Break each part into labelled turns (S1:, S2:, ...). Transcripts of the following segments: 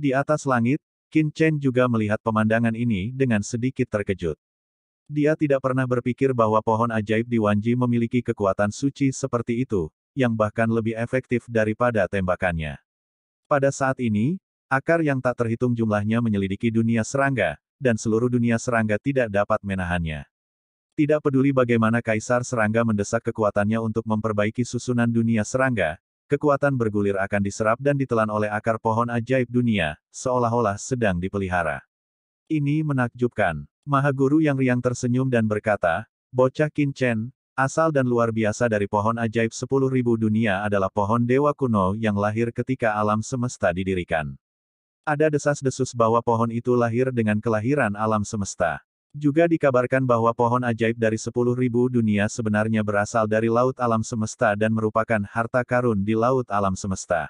S1: Di atas langit, Qin Chen juga melihat pemandangan ini dengan sedikit terkejut. Dia tidak pernah berpikir bahwa pohon ajaib di Wanji memiliki kekuatan suci seperti itu, yang bahkan lebih efektif daripada tembakannya. Pada saat ini, akar yang tak terhitung jumlahnya menyelidiki dunia serangga, dan seluruh dunia serangga tidak dapat menahannya. Tidak peduli bagaimana kaisar serangga mendesak kekuatannya untuk memperbaiki susunan dunia serangga, kekuatan bergulir akan diserap dan ditelan oleh akar pohon ajaib dunia, seolah-olah sedang dipelihara. Ini menakjubkan. Maha Guru yang riang tersenyum dan berkata, Bocah Kinchen, asal dan luar biasa dari pohon ajaib sepuluh ribu dunia adalah pohon dewa kuno yang lahir ketika alam semesta didirikan. Ada desas-desus bahwa pohon itu lahir dengan kelahiran alam semesta. Juga dikabarkan bahwa pohon ajaib dari sepuluh ribu dunia sebenarnya berasal dari laut alam semesta dan merupakan harta karun di laut alam semesta.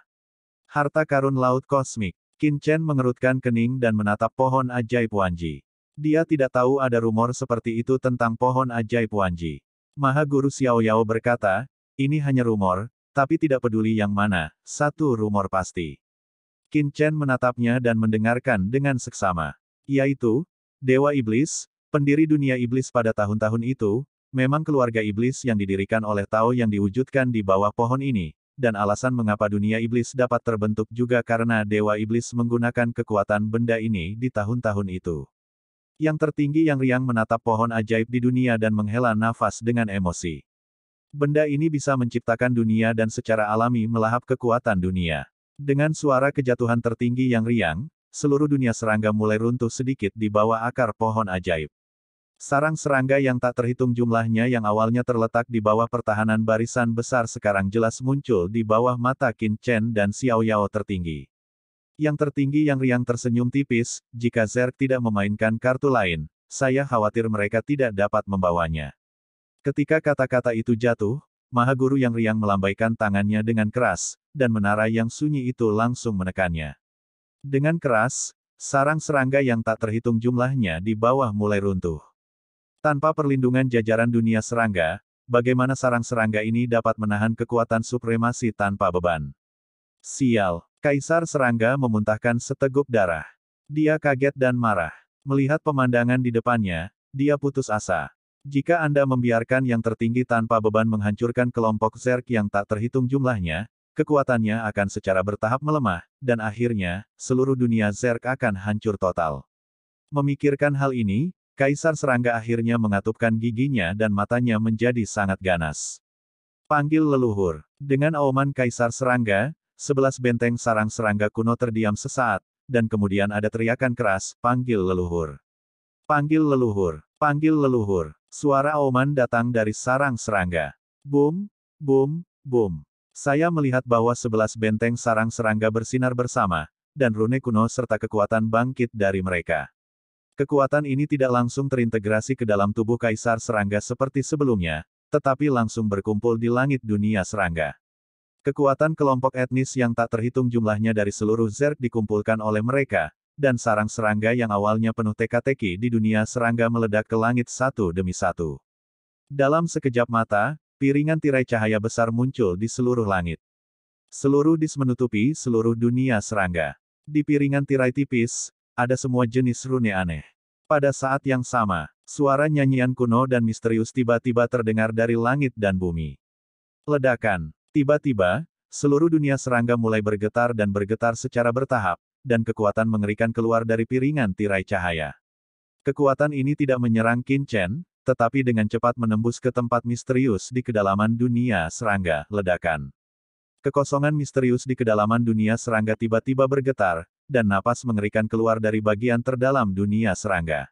S1: Harta karun laut kosmik. Qin Chen mengerutkan kening dan menatap pohon ajaib Wanji. Dia tidak tahu ada rumor seperti itu tentang pohon ajaib Wanji. Maha Guru Xiao Yao berkata, ini hanya rumor, tapi tidak peduli yang mana, satu rumor pasti. Qin Chen menatapnya dan mendengarkan dengan seksama. Yaitu, Dewa Iblis, pendiri dunia iblis pada tahun-tahun itu, memang keluarga iblis yang didirikan oleh Tao yang diwujudkan di bawah pohon ini, dan alasan mengapa dunia iblis dapat terbentuk juga karena Dewa Iblis menggunakan kekuatan benda ini di tahun-tahun itu. Yang tertinggi yang riang menatap pohon ajaib di dunia dan menghela nafas dengan emosi. Benda ini bisa menciptakan dunia dan secara alami melahap kekuatan dunia. Dengan suara kejatuhan tertinggi yang riang, seluruh dunia serangga mulai runtuh sedikit di bawah akar pohon ajaib. Sarang serangga yang tak terhitung jumlahnya yang awalnya terletak di bawah pertahanan barisan besar sekarang jelas muncul di bawah mata Qin Chen dan Xiao Yao tertinggi. Yang tertinggi yang riang tersenyum tipis, jika Zerg tidak memainkan kartu lain, saya khawatir mereka tidak dapat membawanya. Ketika kata-kata itu jatuh, Mahaguru yang riang melambaikan tangannya dengan keras, dan menara yang sunyi itu langsung menekannya. Dengan keras, sarang serangga yang tak terhitung jumlahnya di bawah mulai runtuh. Tanpa perlindungan jajaran dunia serangga, bagaimana sarang serangga ini dapat menahan kekuatan supremasi tanpa beban? Sial, Kaisar Serangga memuntahkan seteguk darah. Dia kaget dan marah. Melihat pemandangan di depannya, dia putus asa. Jika Anda membiarkan yang tertinggi tanpa beban menghancurkan kelompok Zerg yang tak terhitung jumlahnya, kekuatannya akan secara bertahap melemah, dan akhirnya, seluruh dunia Zerk akan hancur total. Memikirkan hal ini, Kaisar Serangga akhirnya mengatupkan giginya dan matanya menjadi sangat ganas. Panggil leluhur. Dengan auman Kaisar Serangga, sebelas benteng sarang serangga kuno terdiam sesaat, dan kemudian ada teriakan keras, panggil leluhur. Panggil leluhur. Panggil leluhur. Suara auman datang dari sarang serangga. Boom, boom, boom. Saya melihat bahwa sebelas benteng sarang serangga bersinar bersama, dan rune kuno serta kekuatan bangkit dari mereka. Kekuatan ini tidak langsung terintegrasi ke dalam tubuh kaisar serangga seperti sebelumnya, tetapi langsung berkumpul di langit dunia serangga. Kekuatan kelompok etnis yang tak terhitung jumlahnya dari seluruh Zerg dikumpulkan oleh mereka, dan sarang serangga yang awalnya penuh teka-teki di dunia serangga meledak ke langit satu demi satu. Dalam sekejap mata, Piringan tirai cahaya besar muncul di seluruh langit. Seluruh dis menutupi seluruh dunia serangga. Di piringan tirai tipis, ada semua jenis rune aneh. Pada saat yang sama, suara nyanyian kuno dan misterius tiba-tiba terdengar dari langit dan bumi. Ledakan. Tiba-tiba, seluruh dunia serangga mulai bergetar dan bergetar secara bertahap, dan kekuatan mengerikan keluar dari piringan tirai cahaya. Kekuatan ini tidak menyerang Qin Chen, tetapi dengan cepat menembus ke tempat misterius di kedalaman dunia serangga, ledakan. Kekosongan misterius di kedalaman dunia serangga tiba-tiba bergetar, dan napas mengerikan keluar dari bagian terdalam dunia serangga.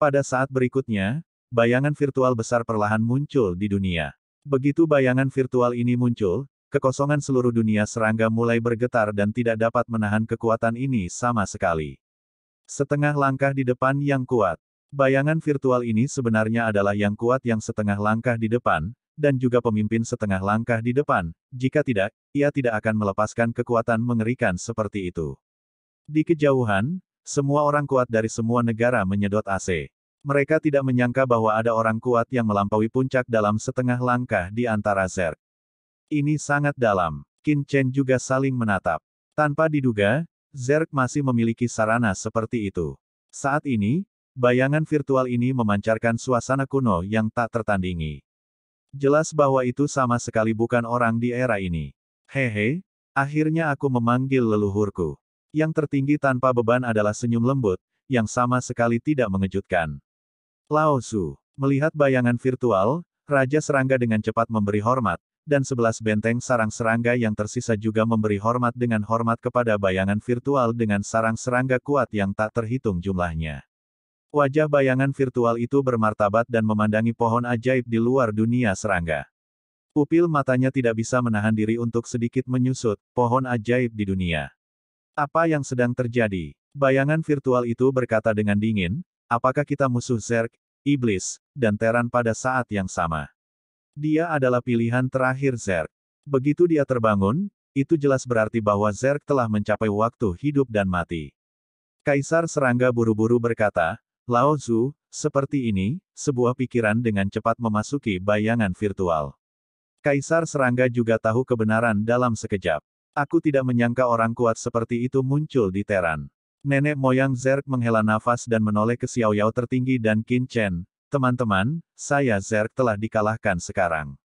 S1: Pada saat berikutnya, bayangan virtual besar perlahan muncul di dunia. Begitu bayangan virtual ini muncul, kekosongan seluruh dunia serangga mulai bergetar dan tidak dapat menahan kekuatan ini sama sekali. Setengah langkah di depan yang kuat, Bayangan virtual ini sebenarnya adalah yang kuat yang setengah langkah di depan, dan juga pemimpin setengah langkah di depan. Jika tidak, ia tidak akan melepaskan kekuatan mengerikan seperti itu. Di kejauhan, semua orang kuat dari semua negara menyedot AC. Mereka tidak menyangka bahwa ada orang kuat yang melampaui puncak dalam setengah langkah di antara Zerg. Ini sangat dalam. Qin Chen juga saling menatap. Tanpa diduga, Zerg masih memiliki sarana seperti itu. Saat ini, Bayangan virtual ini memancarkan suasana kuno yang tak tertandingi. Jelas bahwa itu sama sekali bukan orang di era ini. Hehe, akhirnya aku memanggil leluhurku. Yang tertinggi tanpa beban adalah senyum lembut, yang sama sekali tidak mengejutkan. Lao Su, melihat bayangan virtual, Raja Serangga dengan cepat memberi hormat, dan sebelas benteng sarang serangga yang tersisa juga memberi hormat dengan hormat kepada bayangan virtual dengan sarang serangga kuat yang tak terhitung jumlahnya. Wajah bayangan virtual itu bermartabat dan memandangi pohon ajaib di luar dunia serangga. Pupil matanya tidak bisa menahan diri untuk sedikit menyusut, pohon ajaib di dunia. Apa yang sedang terjadi? Bayangan virtual itu berkata dengan dingin, apakah kita musuh Zerg, Iblis, dan Teran pada saat yang sama? Dia adalah pilihan terakhir Zerg. Begitu dia terbangun, itu jelas berarti bahwa Zerg telah mencapai waktu hidup dan mati. Kaisar Serangga buru-buru berkata, Lao Tzu, seperti ini, sebuah pikiran dengan cepat memasuki bayangan virtual. Kaisar serangga juga tahu kebenaran dalam sekejap. Aku tidak menyangka orang kuat seperti itu muncul di Teran. Nenek moyang Zerk menghela nafas dan menoleh ke Xiao Yao tertinggi dan Qin Chen. Teman-teman, saya Zerk telah dikalahkan sekarang.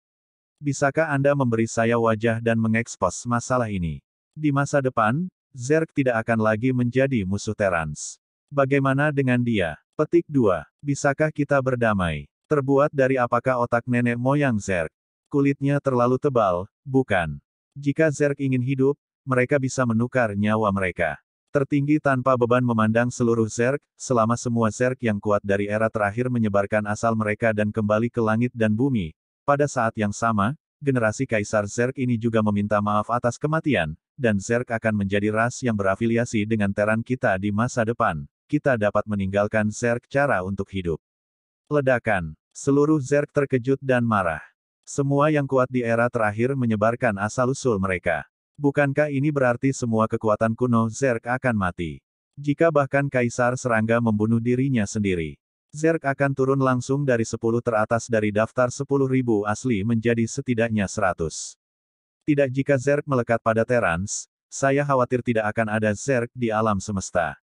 S1: Bisakah Anda memberi saya wajah dan mengekspos masalah ini? Di masa depan, Zerk tidak akan lagi menjadi musuh Terans. Bagaimana dengan dia? Petik 2. Bisakah kita berdamai? Terbuat dari apakah otak nenek moyang Zerk? Kulitnya terlalu tebal, bukan? Jika Zerk ingin hidup, mereka bisa menukar nyawa mereka. Tertinggi tanpa beban memandang seluruh Zerk, selama semua Zerk yang kuat dari era terakhir menyebarkan asal mereka dan kembali ke langit dan bumi. Pada saat yang sama, generasi Kaisar Zerk ini juga meminta maaf atas kematian, dan Zerk akan menjadi ras yang berafiliasi dengan Teran kita di masa depan kita dapat meninggalkan Zerk cara untuk hidup. Ledakan. Seluruh Zerk terkejut dan marah. Semua yang kuat di era terakhir menyebarkan asal-usul mereka. Bukankah ini berarti semua kekuatan kuno Zerk akan mati? Jika bahkan Kaisar Serangga membunuh dirinya sendiri, Zerk akan turun langsung dari 10 teratas dari daftar 10.000 asli menjadi setidaknya 100. Tidak jika Zerk melekat pada Terans, saya khawatir tidak akan ada Zerk di alam semesta.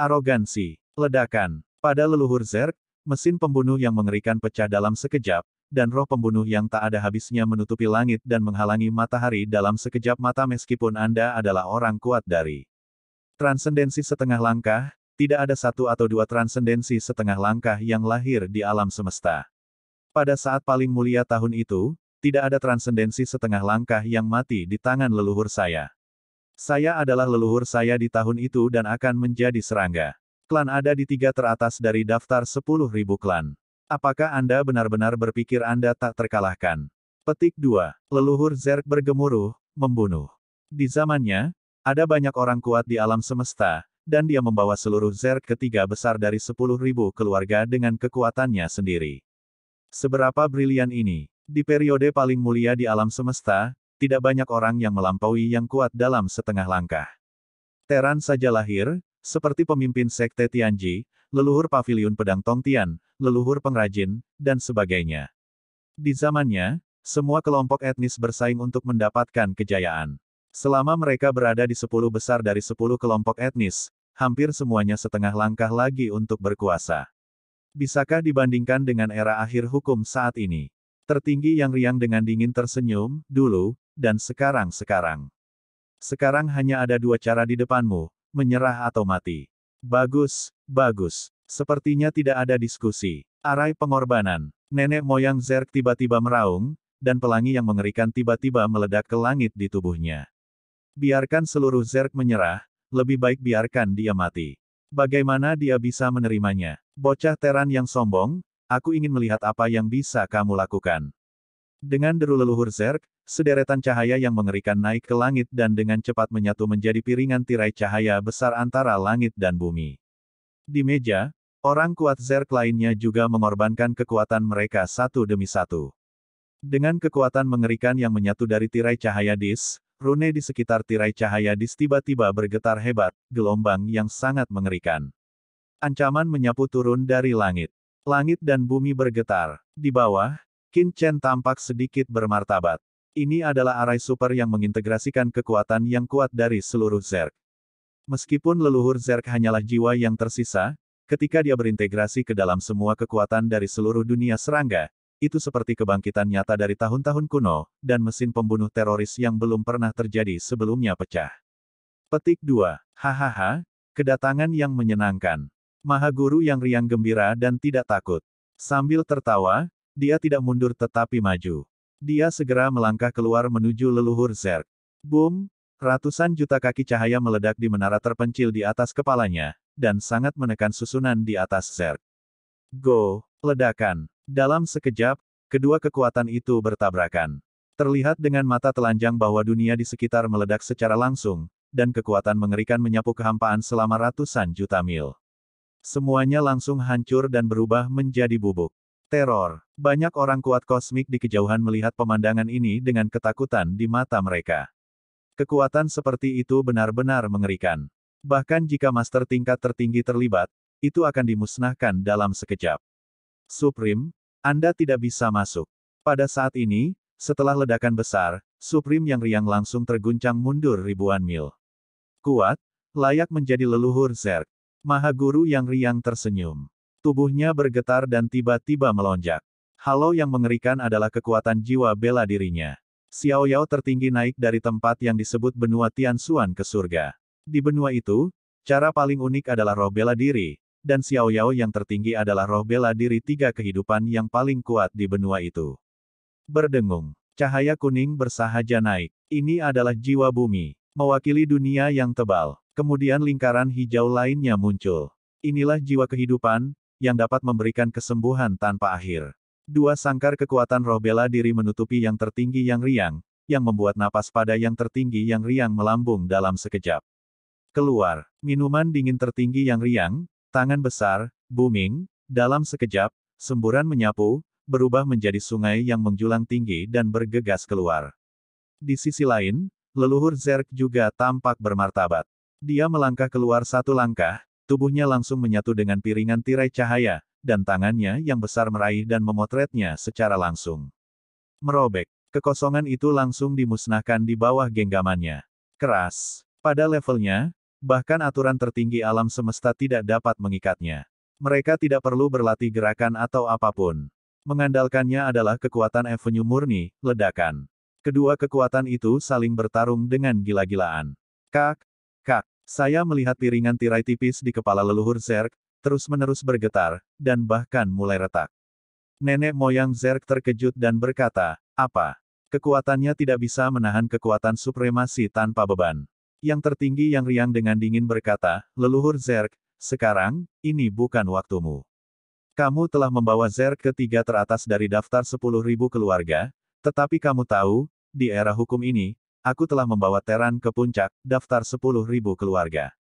S1: Arogansi. Ledakan. Pada leluhur Zerk, mesin pembunuh yang mengerikan pecah dalam sekejap, dan roh pembunuh yang tak ada habisnya menutupi langit dan menghalangi matahari dalam sekejap mata meskipun Anda adalah orang kuat dari transendensi setengah langkah, tidak ada satu atau dua transendensi setengah langkah yang lahir di alam semesta. Pada saat paling mulia tahun itu, tidak ada transendensi setengah langkah yang mati di tangan leluhur saya. Saya adalah leluhur saya di tahun itu dan akan menjadi serangga. Klan ada di tiga teratas dari daftar sepuluh ribu klan. Apakah Anda benar-benar berpikir Anda tak terkalahkan? Petik 2. Leluhur Zerk bergemuruh, membunuh. Di zamannya, ada banyak orang kuat di alam semesta, dan dia membawa seluruh Zerk ketiga besar dari sepuluh ribu keluarga dengan kekuatannya sendiri. Seberapa brilian ini? Di periode paling mulia di alam semesta, tidak banyak orang yang melampaui yang kuat dalam setengah langkah. Teran saja lahir, seperti pemimpin sekte Tianji, leluhur pavilion pedang Tongtian, leluhur pengrajin, dan sebagainya. Di zamannya, semua kelompok etnis bersaing untuk mendapatkan kejayaan. Selama mereka berada di sepuluh besar dari sepuluh kelompok etnis, hampir semuanya setengah langkah lagi untuk berkuasa. Bisakah dibandingkan dengan era akhir hukum saat ini? Tertinggi yang riang dengan dingin tersenyum, dulu, dan sekarang-sekarang. Sekarang hanya ada dua cara di depanmu, menyerah atau mati. Bagus, bagus. Sepertinya tidak ada diskusi. Arai pengorbanan. Nenek moyang Zerk tiba-tiba meraung, dan pelangi yang mengerikan tiba-tiba meledak ke langit di tubuhnya. Biarkan seluruh Zerk menyerah, lebih baik biarkan dia mati. Bagaimana dia bisa menerimanya? Bocah Teran yang sombong, aku ingin melihat apa yang bisa kamu lakukan. Dengan deru leluhur Zerk, sederetan cahaya yang mengerikan naik ke langit dan dengan cepat menyatu menjadi piringan tirai cahaya besar antara langit dan bumi. Di meja, orang kuat Zerk lainnya juga mengorbankan kekuatan mereka satu demi satu. Dengan kekuatan mengerikan yang menyatu dari tirai cahaya dis, rune di sekitar tirai cahaya dis tiba-tiba bergetar hebat, gelombang yang sangat mengerikan. Ancaman menyapu turun dari langit. Langit dan bumi bergetar. Di bawah, kincen Chen tampak sedikit bermartabat. Ini adalah arai super yang mengintegrasikan kekuatan yang kuat dari seluruh Zerg. Meskipun leluhur Zerg hanyalah jiwa yang tersisa, ketika dia berintegrasi ke dalam semua kekuatan dari seluruh dunia serangga, itu seperti kebangkitan nyata dari tahun-tahun kuno, dan mesin pembunuh teroris yang belum pernah terjadi sebelumnya pecah. Petik 2. Hahaha, kedatangan yang menyenangkan. Maha Guru yang riang gembira dan tidak takut. Sambil tertawa, dia tidak mundur tetapi maju. Dia segera melangkah keluar menuju leluhur Zerg. Boom! Ratusan juta kaki cahaya meledak di menara terpencil di atas kepalanya, dan sangat menekan susunan di atas Zerg. Go! Ledakan! Dalam sekejap, kedua kekuatan itu bertabrakan. Terlihat dengan mata telanjang bahwa dunia di sekitar meledak secara langsung, dan kekuatan mengerikan menyapu kehampaan selama ratusan juta mil. Semuanya langsung hancur dan berubah menjadi bubuk. Teror. Banyak orang kuat kosmik di kejauhan melihat pemandangan ini dengan ketakutan di mata mereka. Kekuatan seperti itu benar-benar mengerikan. Bahkan jika master tingkat tertinggi terlibat, itu akan dimusnahkan dalam sekejap. Supreme, Anda tidak bisa masuk. Pada saat ini, setelah ledakan besar, Supreme yang riang langsung terguncang mundur ribuan mil. Kuat, layak menjadi leluhur Zerg. Maha Guru yang riang tersenyum. Tubuhnya bergetar dan tiba-tiba melonjak. Halo yang mengerikan adalah kekuatan jiwa bela dirinya. Xiao Yao tertinggi naik dari tempat yang disebut benua Tianxuan ke surga. Di benua itu, cara paling unik adalah roh bela diri, dan Xiao Yao yang tertinggi adalah roh bela diri tiga kehidupan yang paling kuat di benua itu. Berdengung, cahaya kuning bersahaja naik. Ini adalah jiwa bumi, mewakili dunia yang tebal. Kemudian lingkaran hijau lainnya muncul. Inilah jiwa kehidupan, yang dapat memberikan kesembuhan tanpa akhir. Dua sangkar kekuatan roh bela diri menutupi yang tertinggi yang riang, yang membuat napas pada yang tertinggi yang riang melambung dalam sekejap. Keluar, minuman dingin tertinggi yang riang, tangan besar, booming, dalam sekejap, semburan menyapu, berubah menjadi sungai yang menjulang tinggi dan bergegas keluar. Di sisi lain, leluhur Zerk juga tampak bermartabat. Dia melangkah keluar satu langkah, Tubuhnya langsung menyatu dengan piringan tirai cahaya, dan tangannya yang besar meraih dan memotretnya secara langsung. Merobek, kekosongan itu langsung dimusnahkan di bawah genggamannya. Keras. Pada levelnya, bahkan aturan tertinggi alam semesta tidak dapat mengikatnya. Mereka tidak perlu berlatih gerakan atau apapun. Mengandalkannya adalah kekuatan Avenue murni, ledakan. Kedua kekuatan itu saling bertarung dengan gila-gilaan. Kak, saya melihat piringan tirai tipis di kepala leluhur Zerk, terus-menerus bergetar, dan bahkan mulai retak. Nenek moyang Zerk terkejut dan berkata, apa? Kekuatannya tidak bisa menahan kekuatan supremasi tanpa beban. Yang tertinggi yang riang dengan dingin berkata, leluhur Zerk, sekarang, ini bukan waktumu. Kamu telah membawa Zerk ketiga teratas dari daftar 10.000 keluarga, tetapi kamu tahu, di era hukum ini, Aku telah membawa Teran ke puncak, daftar 10.000 keluarga.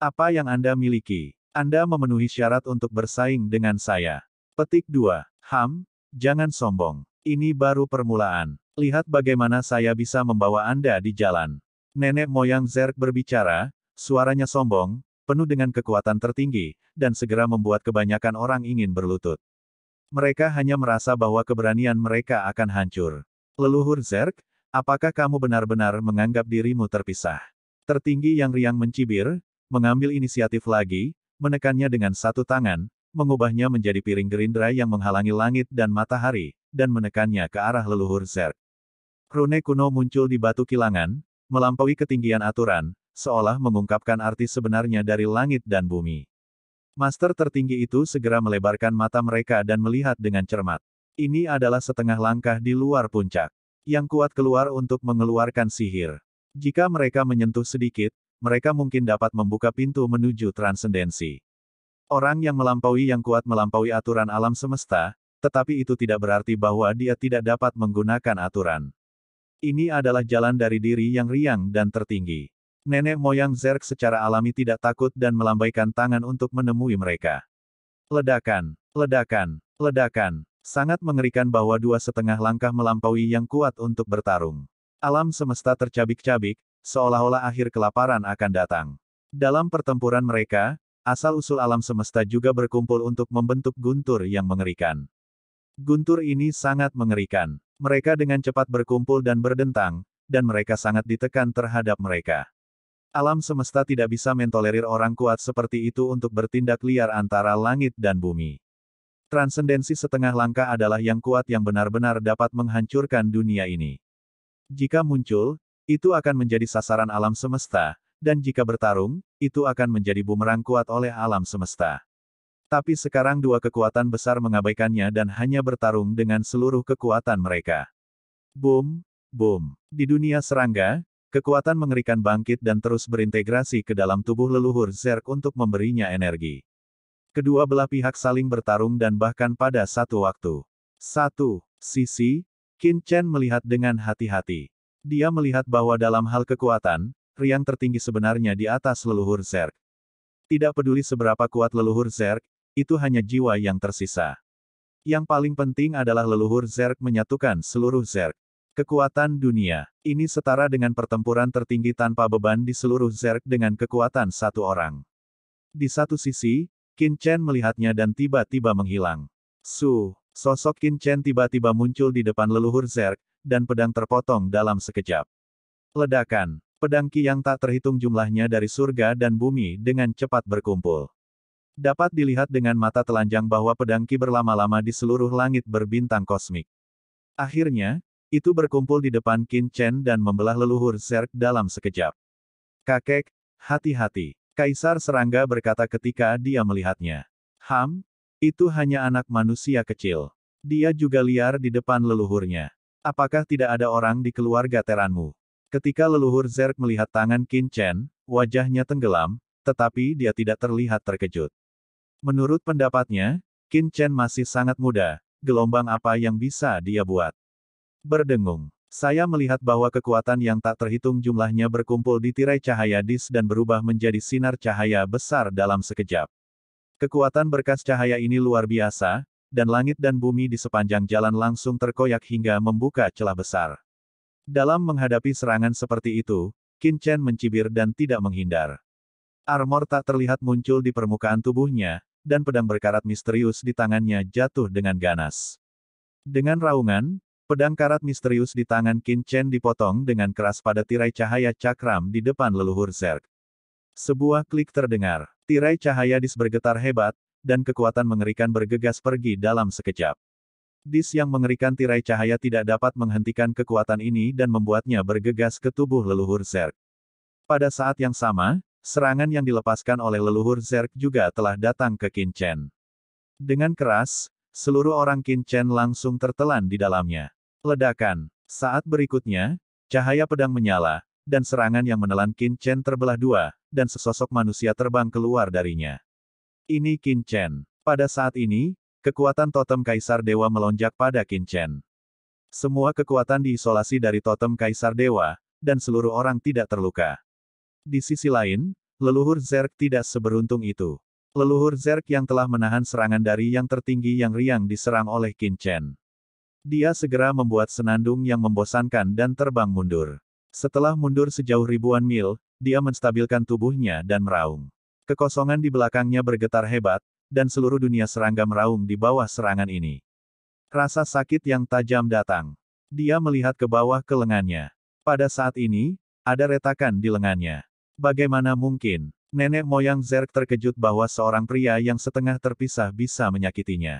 S1: Apa yang Anda miliki? Anda memenuhi syarat untuk bersaing dengan saya. Petik 2. Ham, jangan sombong. Ini baru permulaan. Lihat bagaimana saya bisa membawa Anda di jalan. Nenek moyang Zerk berbicara, suaranya sombong, penuh dengan kekuatan tertinggi, dan segera membuat kebanyakan orang ingin berlutut. Mereka hanya merasa bahwa keberanian mereka akan hancur. Leluhur Zerk, Apakah kamu benar-benar menganggap dirimu terpisah? Tertinggi yang riang mencibir, mengambil inisiatif lagi, menekannya dengan satu tangan, mengubahnya menjadi piring gerindra yang menghalangi langit dan matahari, dan menekannya ke arah leluhur Zerg. Rune kuno muncul di batu kilangan, melampaui ketinggian aturan, seolah mengungkapkan arti sebenarnya dari langit dan bumi. Master tertinggi itu segera melebarkan mata mereka dan melihat dengan cermat. Ini adalah setengah langkah di luar puncak yang kuat keluar untuk mengeluarkan sihir. Jika mereka menyentuh sedikit, mereka mungkin dapat membuka pintu menuju transendensi. Orang yang melampaui yang kuat melampaui aturan alam semesta, tetapi itu tidak berarti bahwa dia tidak dapat menggunakan aturan. Ini adalah jalan dari diri yang riang dan tertinggi. Nenek moyang Zerk secara alami tidak takut dan melambaikan tangan untuk menemui mereka. Ledakan, ledakan, ledakan. Sangat mengerikan bahwa dua setengah langkah melampaui yang kuat untuk bertarung. Alam semesta tercabik-cabik, seolah-olah akhir kelaparan akan datang. Dalam pertempuran mereka, asal-usul alam semesta juga berkumpul untuk membentuk guntur yang mengerikan. Guntur ini sangat mengerikan. Mereka dengan cepat berkumpul dan berdentang, dan mereka sangat ditekan terhadap mereka. Alam semesta tidak bisa mentolerir orang kuat seperti itu untuk bertindak liar antara langit dan bumi. Transendensi setengah langkah adalah yang kuat yang benar-benar dapat menghancurkan dunia ini. Jika muncul, itu akan menjadi sasaran alam semesta, dan jika bertarung, itu akan menjadi bumerang kuat oleh alam semesta. Tapi sekarang dua kekuatan besar mengabaikannya dan hanya bertarung dengan seluruh kekuatan mereka. Boom, boom. Di dunia serangga, kekuatan mengerikan bangkit dan terus berintegrasi ke dalam tubuh leluhur Zerg untuk memberinya energi. Kedua belah pihak saling bertarung dan bahkan pada satu waktu. Satu sisi, Qin Chen melihat dengan hati-hati. Dia melihat bahwa dalam hal kekuatan, Riang tertinggi sebenarnya di atas leluhur Zerg. Tidak peduli seberapa kuat leluhur Zerg, itu hanya jiwa yang tersisa. Yang paling penting adalah leluhur Zerg menyatukan seluruh Zerg. Kekuatan dunia. Ini setara dengan pertempuran tertinggi tanpa beban di seluruh Zerg dengan kekuatan satu orang. Di satu sisi, Qin Chen melihatnya dan tiba-tiba menghilang. Su, sosok Qin Chen tiba-tiba muncul di depan leluhur Zerk, dan pedang terpotong dalam sekejap. Ledakan, pedang Qi yang tak terhitung jumlahnya dari surga dan bumi dengan cepat berkumpul. Dapat dilihat dengan mata telanjang bahwa pedang Qi berlama-lama di seluruh langit berbintang kosmik. Akhirnya, itu berkumpul di depan Qin Chen dan membelah leluhur Zerk dalam sekejap. Kakek, hati-hati. Kaisar Serangga berkata ketika dia melihatnya. Ham, itu hanya anak manusia kecil. Dia juga liar di depan leluhurnya. Apakah tidak ada orang di keluarga Teranmu? Ketika leluhur Zerk melihat tangan Qin Chen, wajahnya tenggelam, tetapi dia tidak terlihat terkejut. Menurut pendapatnya, Qin Chen masih sangat muda, gelombang apa yang bisa dia buat? Berdengung. Saya melihat bahwa kekuatan yang tak terhitung jumlahnya berkumpul di tirai cahaya dis dan berubah menjadi sinar cahaya besar dalam sekejap. Kekuatan berkas cahaya ini luar biasa, dan langit dan bumi di sepanjang jalan langsung terkoyak hingga membuka celah besar. Dalam menghadapi serangan seperti itu, Qin Chen mencibir dan tidak menghindar. Armor tak terlihat muncul di permukaan tubuhnya, dan pedang berkarat misterius di tangannya jatuh dengan ganas. Dengan raungan, Pedang karat misterius di tangan Qin Chen dipotong dengan keras pada tirai cahaya cakram di depan leluhur Zerg. Sebuah klik terdengar. Tirai cahaya dis bergetar hebat, dan kekuatan mengerikan bergegas pergi dalam sekejap. Dis yang mengerikan tirai cahaya tidak dapat menghentikan kekuatan ini dan membuatnya bergegas ke tubuh leluhur Zerg. Pada saat yang sama, serangan yang dilepaskan oleh leluhur Zerg juga telah datang ke Qin Chen. Dengan keras, Seluruh orang Qin Chen langsung tertelan di dalamnya. Ledakan. Saat berikutnya, cahaya pedang menyala, dan serangan yang menelan Qin Chen terbelah dua, dan sesosok manusia terbang keluar darinya. Ini Qin Chen. Pada saat ini, kekuatan totem Kaisar Dewa melonjak pada Qin Chen. Semua kekuatan diisolasi dari totem Kaisar Dewa, dan seluruh orang tidak terluka. Di sisi lain, leluhur Zerk tidak seberuntung itu. Leluhur Zerk yang telah menahan serangan dari yang tertinggi yang riang diserang oleh Qin Chen. Dia segera membuat senandung yang membosankan dan terbang mundur. Setelah mundur sejauh ribuan mil, dia menstabilkan tubuhnya dan meraung. Kekosongan di belakangnya bergetar hebat, dan seluruh dunia serangga meraung di bawah serangan ini. Rasa sakit yang tajam datang. Dia melihat ke bawah ke lengannya. Pada saat ini, ada retakan di lengannya. Bagaimana mungkin? Nenek moyang Zerk terkejut bahwa seorang pria yang setengah terpisah bisa menyakitinya.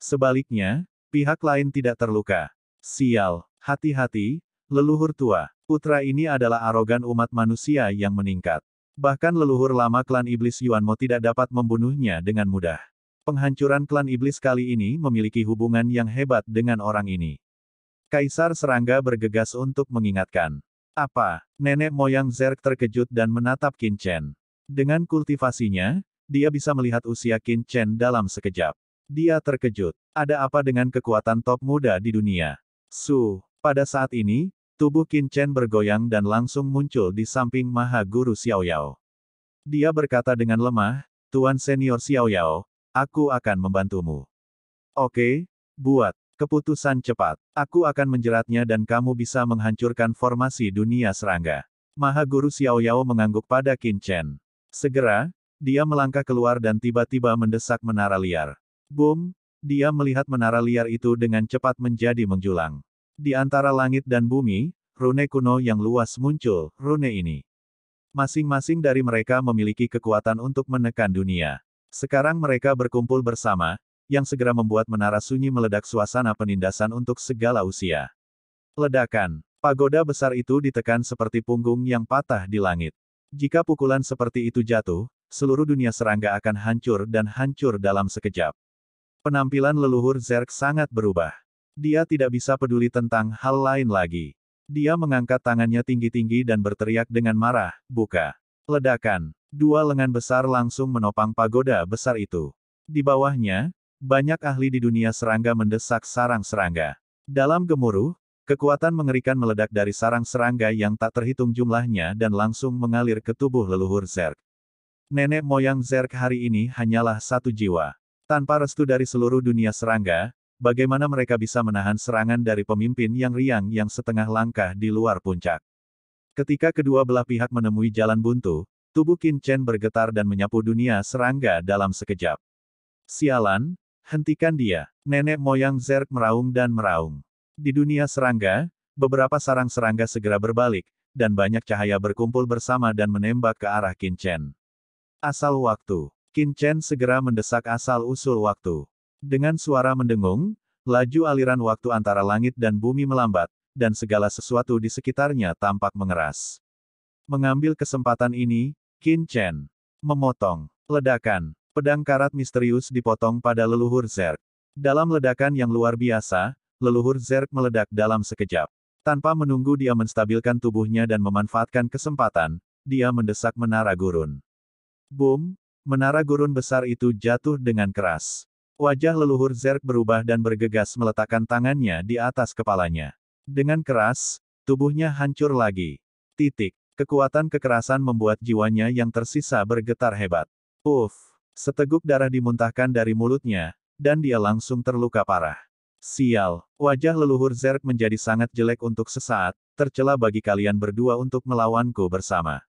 S1: Sebaliknya, pihak lain tidak terluka. Sial, hati-hati, leluhur tua. Putra ini adalah arogan umat manusia yang meningkat. Bahkan leluhur lama klan iblis Yuanmo tidak dapat membunuhnya dengan mudah. Penghancuran klan iblis kali ini memiliki hubungan yang hebat dengan orang ini. Kaisar Serangga bergegas untuk mengingatkan. Apa? Nenek moyang Zerk terkejut dan menatap Kinchen. Dengan kultivasinya, dia bisa melihat usia Qin Chen dalam sekejap. Dia terkejut. Ada apa dengan kekuatan top muda di dunia? Su, pada saat ini, tubuh Qin Chen bergoyang dan langsung muncul di samping Maha Guru Xiao Yao. Dia berkata dengan lemah, Tuan Senior Xiao Yao, aku akan membantumu. Oke, buat keputusan cepat. Aku akan menjeratnya dan kamu bisa menghancurkan formasi dunia serangga. Maha Guru Xiao Yao mengangguk pada Qin Chen. Segera, dia melangkah keluar dan tiba-tiba mendesak menara liar. Boom! Dia melihat menara liar itu dengan cepat menjadi menjulang. Di antara langit dan bumi, rune kuno yang luas muncul, rune ini. Masing-masing dari mereka memiliki kekuatan untuk menekan dunia. Sekarang mereka berkumpul bersama, yang segera membuat menara sunyi meledak suasana penindasan untuk segala usia. Ledakan, pagoda besar itu ditekan seperti punggung yang patah di langit. Jika pukulan seperti itu jatuh, seluruh dunia serangga akan hancur dan hancur dalam sekejap. Penampilan leluhur Zerk sangat berubah. Dia tidak bisa peduli tentang hal lain lagi. Dia mengangkat tangannya tinggi-tinggi dan berteriak dengan marah, buka. Ledakan, dua lengan besar langsung menopang pagoda besar itu. Di bawahnya, banyak ahli di dunia serangga mendesak sarang serangga. Dalam gemuruh, Kekuatan mengerikan meledak dari sarang serangga yang tak terhitung jumlahnya dan langsung mengalir ke tubuh leluhur Zerk. Nenek moyang Zerk hari ini hanyalah satu jiwa. Tanpa restu dari seluruh dunia serangga, bagaimana mereka bisa menahan serangan dari pemimpin yang riang yang setengah langkah di luar puncak. Ketika kedua belah pihak menemui jalan buntu, tubuh Qin Chen bergetar dan menyapu dunia serangga dalam sekejap. Sialan, hentikan dia. Nenek moyang Zerk meraung dan meraung. Di dunia serangga, beberapa sarang serangga segera berbalik, dan banyak cahaya berkumpul bersama dan menembak ke arah Chen. Asal waktu. Chen segera mendesak asal-usul waktu. Dengan suara mendengung, laju aliran waktu antara langit dan bumi melambat, dan segala sesuatu di sekitarnya tampak mengeras. Mengambil kesempatan ini, Qin Chen memotong ledakan pedang karat misterius dipotong pada leluhur Zerg. Dalam ledakan yang luar biasa, leluhur Zerk meledak dalam sekejap. Tanpa menunggu dia menstabilkan tubuhnya dan memanfaatkan kesempatan, dia mendesak menara gurun. Boom! Menara gurun besar itu jatuh dengan keras. Wajah leluhur Zerk berubah dan bergegas meletakkan tangannya di atas kepalanya. Dengan keras, tubuhnya hancur lagi. Titik. Kekuatan kekerasan membuat jiwanya yang tersisa bergetar hebat. Uff! Seteguk darah dimuntahkan dari mulutnya, dan dia langsung terluka parah. Sial, wajah leluhur Zerk menjadi sangat jelek untuk sesaat, tercela bagi kalian berdua untuk melawanku bersama.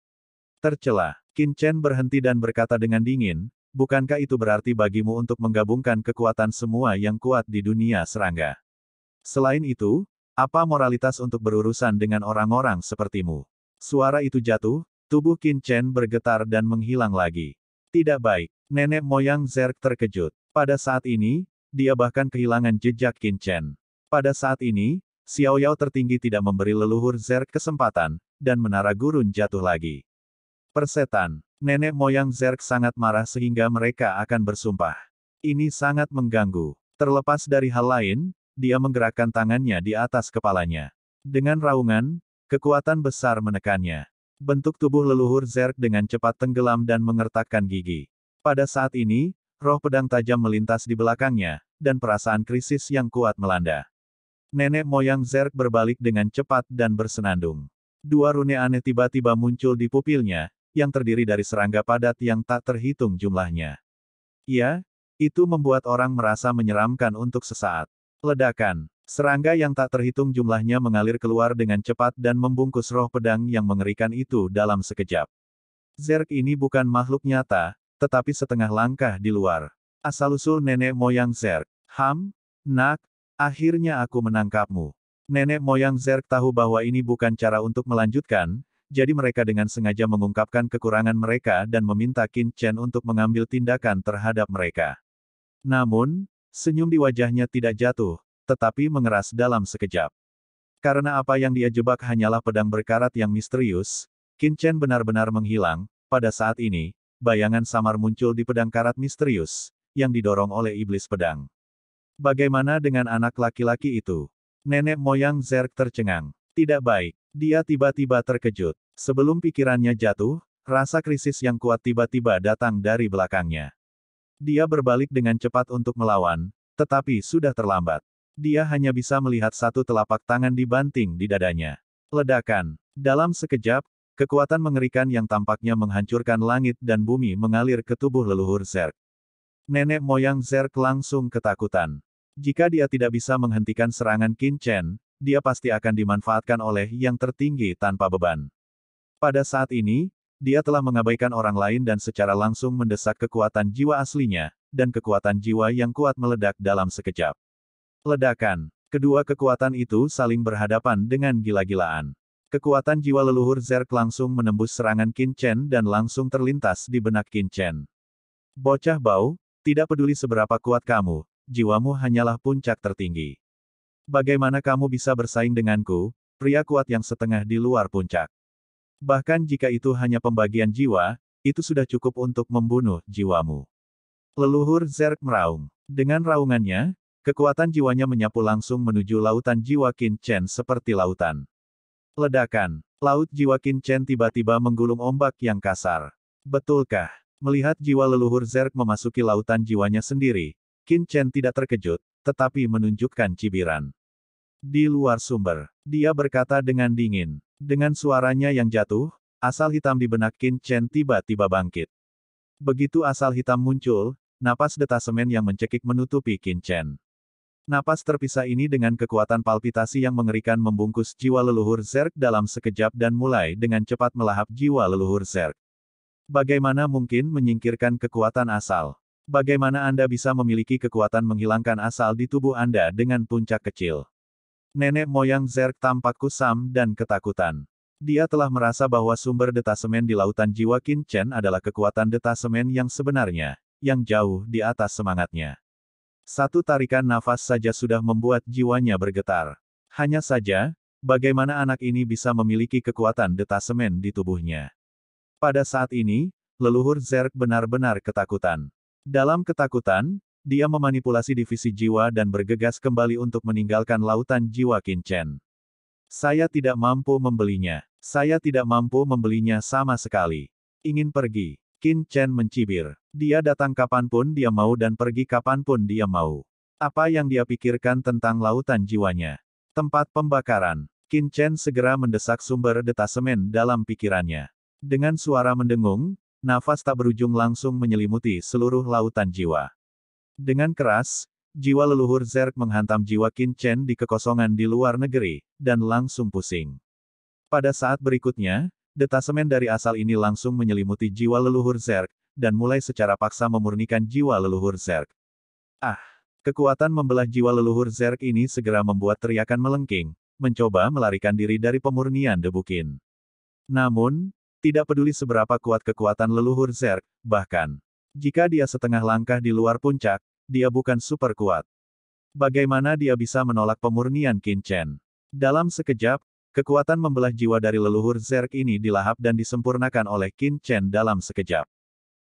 S1: Tercela, Chen berhenti dan berkata dengan dingin, bukankah itu berarti bagimu untuk menggabungkan kekuatan semua yang kuat di dunia serangga? Selain itu, apa moralitas untuk berurusan dengan orang-orang sepertimu? Suara itu jatuh, tubuh Qin Chen bergetar dan menghilang lagi. Tidak baik, nenek moyang Zerk terkejut. Pada saat ini, dia bahkan kehilangan jejak Qin Chen. Pada saat ini, Xiao Yao tertinggi tidak memberi leluhur Zerk kesempatan, dan menara gurun jatuh lagi. Persetan, nenek moyang Zerk sangat marah sehingga mereka akan bersumpah. Ini sangat mengganggu. Terlepas dari hal lain, dia menggerakkan tangannya di atas kepalanya. Dengan raungan, kekuatan besar menekannya. Bentuk tubuh leluhur Zerk dengan cepat tenggelam dan mengertakkan gigi. Pada saat ini, roh pedang tajam melintas di belakangnya, dan perasaan krisis yang kuat melanda. Nenek moyang Zerk berbalik dengan cepat dan bersenandung. Dua rune aneh tiba-tiba muncul di pupilnya, yang terdiri dari serangga padat yang tak terhitung jumlahnya. Ya, itu membuat orang merasa menyeramkan untuk sesaat. Ledakan, serangga yang tak terhitung jumlahnya mengalir keluar dengan cepat dan membungkus roh pedang yang mengerikan itu dalam sekejap. Zerk ini bukan makhluk nyata, tetapi setengah langkah di luar asal-usul nenek moyang Zerk. Ham, nak, akhirnya aku menangkapmu. Nenek moyang Zerk tahu bahwa ini bukan cara untuk melanjutkan, jadi mereka dengan sengaja mengungkapkan kekurangan mereka dan meminta Qin Chen untuk mengambil tindakan terhadap mereka. Namun, senyum di wajahnya tidak jatuh, tetapi mengeras dalam sekejap. Karena apa yang dia jebak hanyalah pedang berkarat yang misterius, Qin Chen benar-benar menghilang, pada saat ini, bayangan samar muncul di pedang karat misterius, yang didorong oleh iblis pedang. Bagaimana dengan anak laki-laki itu? Nenek moyang Zerk tercengang. Tidak baik. Dia tiba-tiba terkejut. Sebelum pikirannya jatuh, rasa krisis yang kuat tiba-tiba datang dari belakangnya. Dia berbalik dengan cepat untuk melawan, tetapi sudah terlambat. Dia hanya bisa melihat satu telapak tangan dibanting di dadanya. Ledakan. Dalam sekejap, kekuatan mengerikan yang tampaknya menghancurkan langit dan bumi mengalir ke tubuh leluhur Zerk. Nenek moyang Zerk langsung ketakutan. Jika dia tidak bisa menghentikan serangan Qin Chen, dia pasti akan dimanfaatkan oleh yang tertinggi tanpa beban. Pada saat ini, dia telah mengabaikan orang lain dan secara langsung mendesak kekuatan jiwa aslinya, dan kekuatan jiwa yang kuat meledak dalam sekejap. Ledakan. Kedua kekuatan itu saling berhadapan dengan gila-gilaan. Kekuatan jiwa leluhur Zerk langsung menembus serangan Qin Chen dan langsung terlintas di benak Qin Chen. Bocah bau, tidak peduli seberapa kuat kamu, jiwamu hanyalah puncak tertinggi. Bagaimana kamu bisa bersaing denganku, pria kuat yang setengah di luar puncak? Bahkan jika itu hanya pembagian jiwa, itu sudah cukup untuk membunuh jiwamu. Leluhur Zerg meraung. Dengan raungannya, kekuatan jiwanya menyapu langsung menuju lautan jiwa Qin Chen seperti lautan. Ledakan, laut jiwa Qin Chen tiba-tiba menggulung ombak yang kasar. Betulkah? Melihat jiwa leluhur Zerk memasuki lautan jiwanya sendiri, Qin Chen tidak terkejut, tetapi menunjukkan cibiran. Di luar sumber, dia berkata dengan dingin. Dengan suaranya yang jatuh, asal hitam di benak Qin Chen tiba-tiba bangkit. Begitu asal hitam muncul, napas detasemen yang mencekik menutupi Qin Chen. Napas terpisah ini dengan kekuatan palpitasi yang mengerikan membungkus jiwa leluhur Zerk dalam sekejap dan mulai dengan cepat melahap jiwa leluhur Zerk. Bagaimana mungkin menyingkirkan kekuatan asal? Bagaimana Anda bisa memiliki kekuatan menghilangkan asal di tubuh Anda dengan puncak kecil? Nenek moyang Zerg tampak kusam dan ketakutan. Dia telah merasa bahwa sumber detasemen di lautan jiwa Kinchen adalah kekuatan detasemen yang sebenarnya, yang jauh di atas semangatnya. Satu tarikan nafas saja sudah membuat jiwanya bergetar. Hanya saja, bagaimana anak ini bisa memiliki kekuatan detasemen di tubuhnya? Pada saat ini, leluhur Zerk benar-benar ketakutan. Dalam ketakutan, dia memanipulasi divisi jiwa dan bergegas kembali untuk meninggalkan lautan jiwa Kinchen. Saya tidak mampu membelinya. Saya tidak mampu membelinya sama sekali. Ingin pergi. Kinchen mencibir. Dia datang kapanpun dia mau dan pergi kapanpun dia mau. Apa yang dia pikirkan tentang lautan jiwanya? Tempat pembakaran. Kinchen segera mendesak sumber detasemen dalam pikirannya. Dengan suara mendengung, nafas tak berujung langsung menyelimuti seluruh lautan jiwa. Dengan keras, jiwa leluhur Zerk menghantam jiwa Qin Chen di kekosongan di luar negeri, dan langsung pusing. Pada saat berikutnya, detasemen dari asal ini langsung menyelimuti jiwa leluhur Zerk, dan mulai secara paksa memurnikan jiwa leluhur Zerk. Ah! Kekuatan membelah jiwa leluhur Zerk ini segera membuat teriakan melengking, mencoba melarikan diri dari pemurnian debukin. Namun, tidak peduli seberapa kuat kekuatan leluhur Zerk, bahkan jika dia setengah langkah di luar puncak, dia bukan super kuat. Bagaimana dia bisa menolak pemurnian Kinchen? Dalam sekejap, kekuatan membelah jiwa dari leluhur Zerk ini dilahap dan disempurnakan oleh Kinchen dalam sekejap.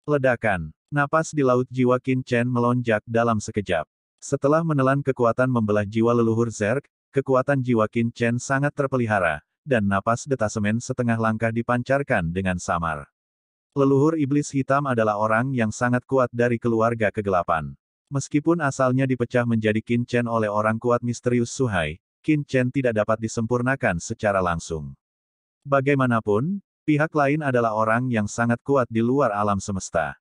S1: Ledakan, napas di laut jiwa Kinchen melonjak dalam sekejap. Setelah menelan kekuatan membelah jiwa leluhur Zerk, kekuatan jiwa Qin Chen sangat terpelihara dan napas detasemen setengah langkah dipancarkan dengan samar. Leluhur iblis hitam adalah orang yang sangat kuat dari keluarga kegelapan. Meskipun asalnya dipecah menjadi kincen oleh orang kuat misterius Suhai, kincen tidak dapat disempurnakan secara langsung. Bagaimanapun, pihak lain adalah orang yang sangat kuat di luar alam semesta.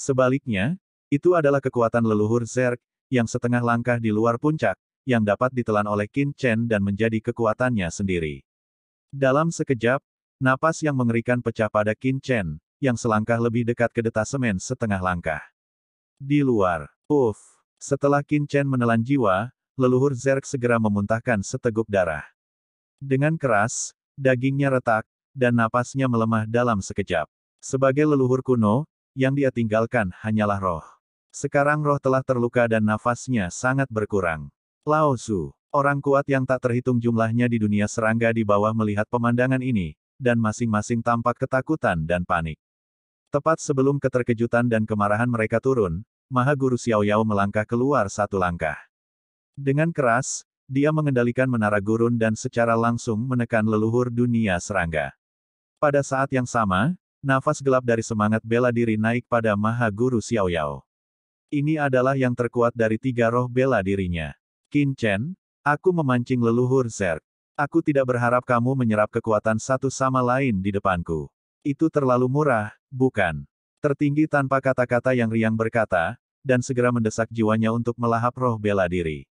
S1: Sebaliknya, itu adalah kekuatan leluhur Zerg yang setengah langkah di luar puncak, yang dapat ditelan oleh kincen dan menjadi kekuatannya sendiri. Dalam sekejap, napas yang mengerikan pecah pada Qin Chen, yang selangkah lebih dekat ke detasemen setengah langkah. Di luar, uff, setelah Qin Chen menelan jiwa, leluhur Zerk segera memuntahkan seteguk darah. Dengan keras, dagingnya retak, dan napasnya melemah dalam sekejap. Sebagai leluhur kuno, yang dia tinggalkan hanyalah roh. Sekarang roh telah terluka dan nafasnya sangat berkurang. Lao Su, Orang kuat yang tak terhitung jumlahnya di dunia serangga di bawah melihat pemandangan ini, dan masing-masing tampak ketakutan dan panik. Tepat sebelum keterkejutan dan kemarahan mereka turun, Maha Guru Xiao Yao melangkah keluar satu langkah. Dengan keras, dia mengendalikan menara gurun dan secara langsung menekan leluhur dunia serangga. Pada saat yang sama, nafas gelap dari semangat bela diri naik pada Maha Guru Xiao Yao. Ini adalah yang terkuat dari tiga roh bela dirinya. Qin Chen, Aku memancing leluhur Zerk. Aku tidak berharap kamu menyerap kekuatan satu sama lain di depanku. Itu terlalu murah, bukan? Tertinggi tanpa kata-kata yang riang berkata, dan segera mendesak jiwanya untuk melahap roh bela diri.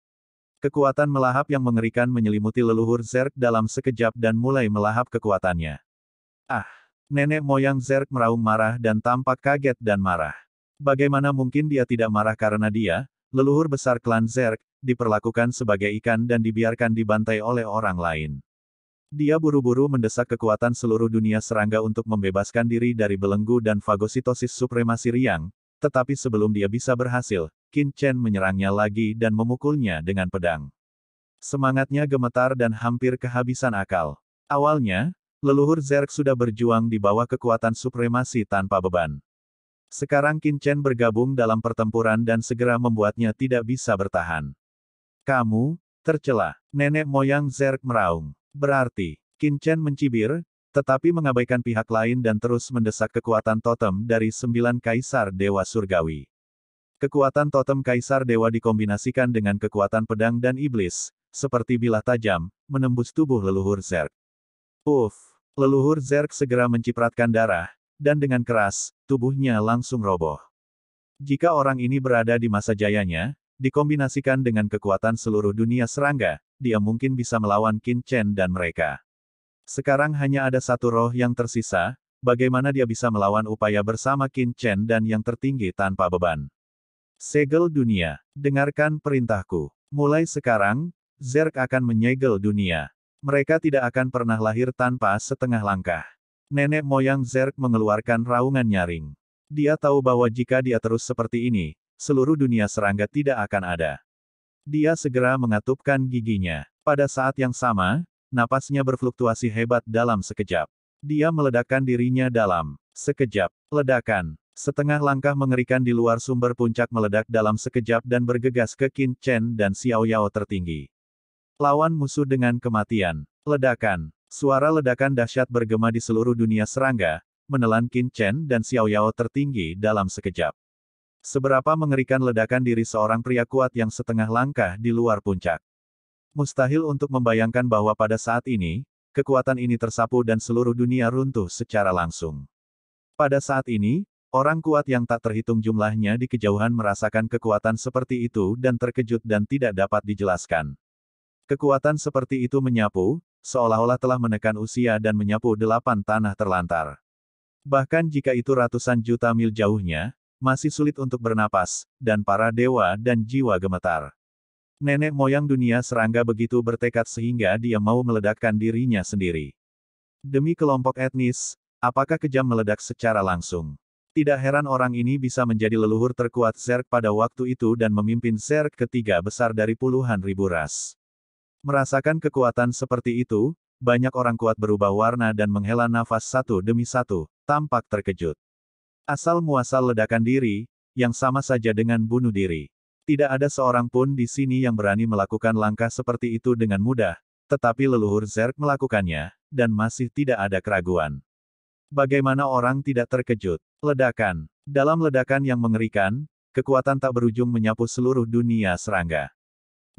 S1: Kekuatan melahap yang mengerikan menyelimuti leluhur Zerk dalam sekejap dan mulai melahap kekuatannya. Ah, nenek moyang Zerk meraung marah dan tampak kaget dan marah. Bagaimana mungkin dia tidak marah karena dia, leluhur besar klan Zerk, diperlakukan sebagai ikan dan dibiarkan dibantai oleh orang lain. Dia buru-buru mendesak kekuatan seluruh dunia serangga untuk membebaskan diri dari belenggu dan fagositosis supremasi riang, tetapi sebelum dia bisa berhasil, Qin Chen menyerangnya lagi dan memukulnya dengan pedang. Semangatnya gemetar dan hampir kehabisan akal. Awalnya, leluhur Zerk sudah berjuang di bawah kekuatan supremasi tanpa beban. Sekarang Qin Chen bergabung dalam pertempuran dan segera membuatnya tidak bisa bertahan. Kamu, tercela. Nenek moyang Zerk meraung. Berarti, Kinchen mencibir, tetapi mengabaikan pihak lain dan terus mendesak kekuatan totem dari sembilan kaisar dewa surgawi. Kekuatan totem kaisar dewa dikombinasikan dengan kekuatan pedang dan iblis, seperti bilah tajam, menembus tubuh leluhur Zerk. Uff, leluhur Zerk segera mencipratkan darah, dan dengan keras, tubuhnya langsung roboh. Jika orang ini berada di masa jayanya, Dikombinasikan dengan kekuatan seluruh dunia serangga, dia mungkin bisa melawan Qin Chen dan mereka. Sekarang hanya ada satu roh yang tersisa, bagaimana dia bisa melawan upaya bersama Qin Chen dan yang tertinggi tanpa beban. Segel dunia, dengarkan perintahku. Mulai sekarang, Zerk akan menyegel dunia. Mereka tidak akan pernah lahir tanpa setengah langkah. Nenek moyang Zerk mengeluarkan raungan nyaring. Dia tahu bahwa jika dia terus seperti ini, seluruh dunia serangga tidak akan ada. Dia segera mengatupkan giginya. Pada saat yang sama, napasnya berfluktuasi hebat dalam sekejap. Dia meledakkan dirinya dalam sekejap. Ledakan. Setengah langkah mengerikan di luar sumber puncak meledak dalam sekejap dan bergegas ke Qin Chen dan Xiao Yao tertinggi. Lawan musuh dengan kematian. Ledakan. Suara ledakan dahsyat bergema di seluruh dunia serangga, menelan Qin Chen dan Xiao Yao tertinggi dalam sekejap. Seberapa mengerikan ledakan diri seorang pria kuat yang setengah langkah di luar puncak. Mustahil untuk membayangkan bahwa pada saat ini, kekuatan ini tersapu dan seluruh dunia runtuh secara langsung. Pada saat ini, orang kuat yang tak terhitung jumlahnya di kejauhan merasakan kekuatan seperti itu dan terkejut dan tidak dapat dijelaskan. Kekuatan seperti itu menyapu, seolah-olah telah menekan usia dan menyapu delapan tanah terlantar. Bahkan jika itu ratusan juta mil jauhnya, masih sulit untuk bernapas, dan para dewa dan jiwa gemetar. Nenek moyang dunia serangga begitu bertekad sehingga dia mau meledakkan dirinya sendiri. Demi kelompok etnis, apakah kejam meledak secara langsung? Tidak heran orang ini bisa menjadi leluhur terkuat Zerg pada waktu itu dan memimpin Zerg ketiga besar dari puluhan ribu ras. Merasakan kekuatan seperti itu, banyak orang kuat berubah warna dan menghela nafas satu demi satu, tampak terkejut. Asal muasal ledakan diri, yang sama saja dengan bunuh diri. Tidak ada seorang pun di sini yang berani melakukan langkah seperti itu dengan mudah, tetapi leluhur Zerk melakukannya, dan masih tidak ada keraguan. Bagaimana orang tidak terkejut? Ledakan. Dalam ledakan yang mengerikan, kekuatan tak berujung menyapu seluruh dunia serangga.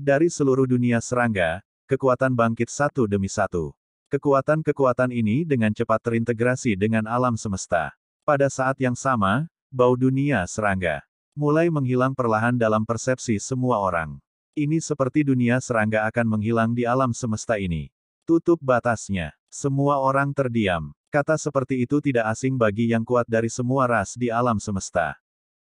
S1: Dari seluruh dunia serangga, kekuatan bangkit satu demi satu. Kekuatan-kekuatan ini dengan cepat terintegrasi dengan alam semesta. Pada saat yang sama, bau dunia serangga mulai menghilang perlahan dalam persepsi semua orang. Ini seperti dunia serangga akan menghilang di alam semesta ini. Tutup batasnya. Semua orang terdiam. Kata seperti itu tidak asing bagi yang kuat dari semua ras di alam semesta.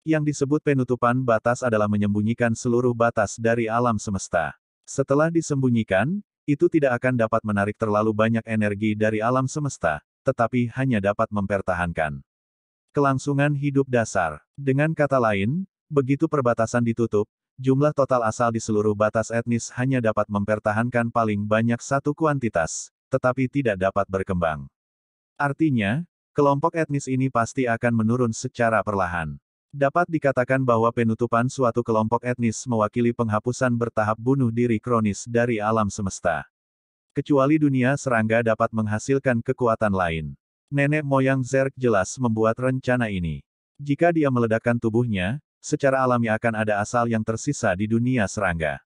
S1: Yang disebut penutupan batas adalah menyembunyikan seluruh batas dari alam semesta. Setelah disembunyikan, itu tidak akan dapat menarik terlalu banyak energi dari alam semesta, tetapi hanya dapat mempertahankan Kelangsungan hidup dasar. Dengan kata lain, begitu perbatasan ditutup, jumlah total asal di seluruh batas etnis hanya dapat mempertahankan paling banyak satu kuantitas, tetapi tidak dapat berkembang. Artinya, kelompok etnis ini pasti akan menurun secara perlahan. Dapat dikatakan bahwa penutupan suatu kelompok etnis mewakili penghapusan bertahap bunuh diri kronis dari alam semesta. Kecuali dunia serangga dapat menghasilkan kekuatan lain. Nenek moyang Zerk jelas membuat rencana ini. Jika dia meledakkan tubuhnya, secara alami akan ada asal yang tersisa di dunia serangga.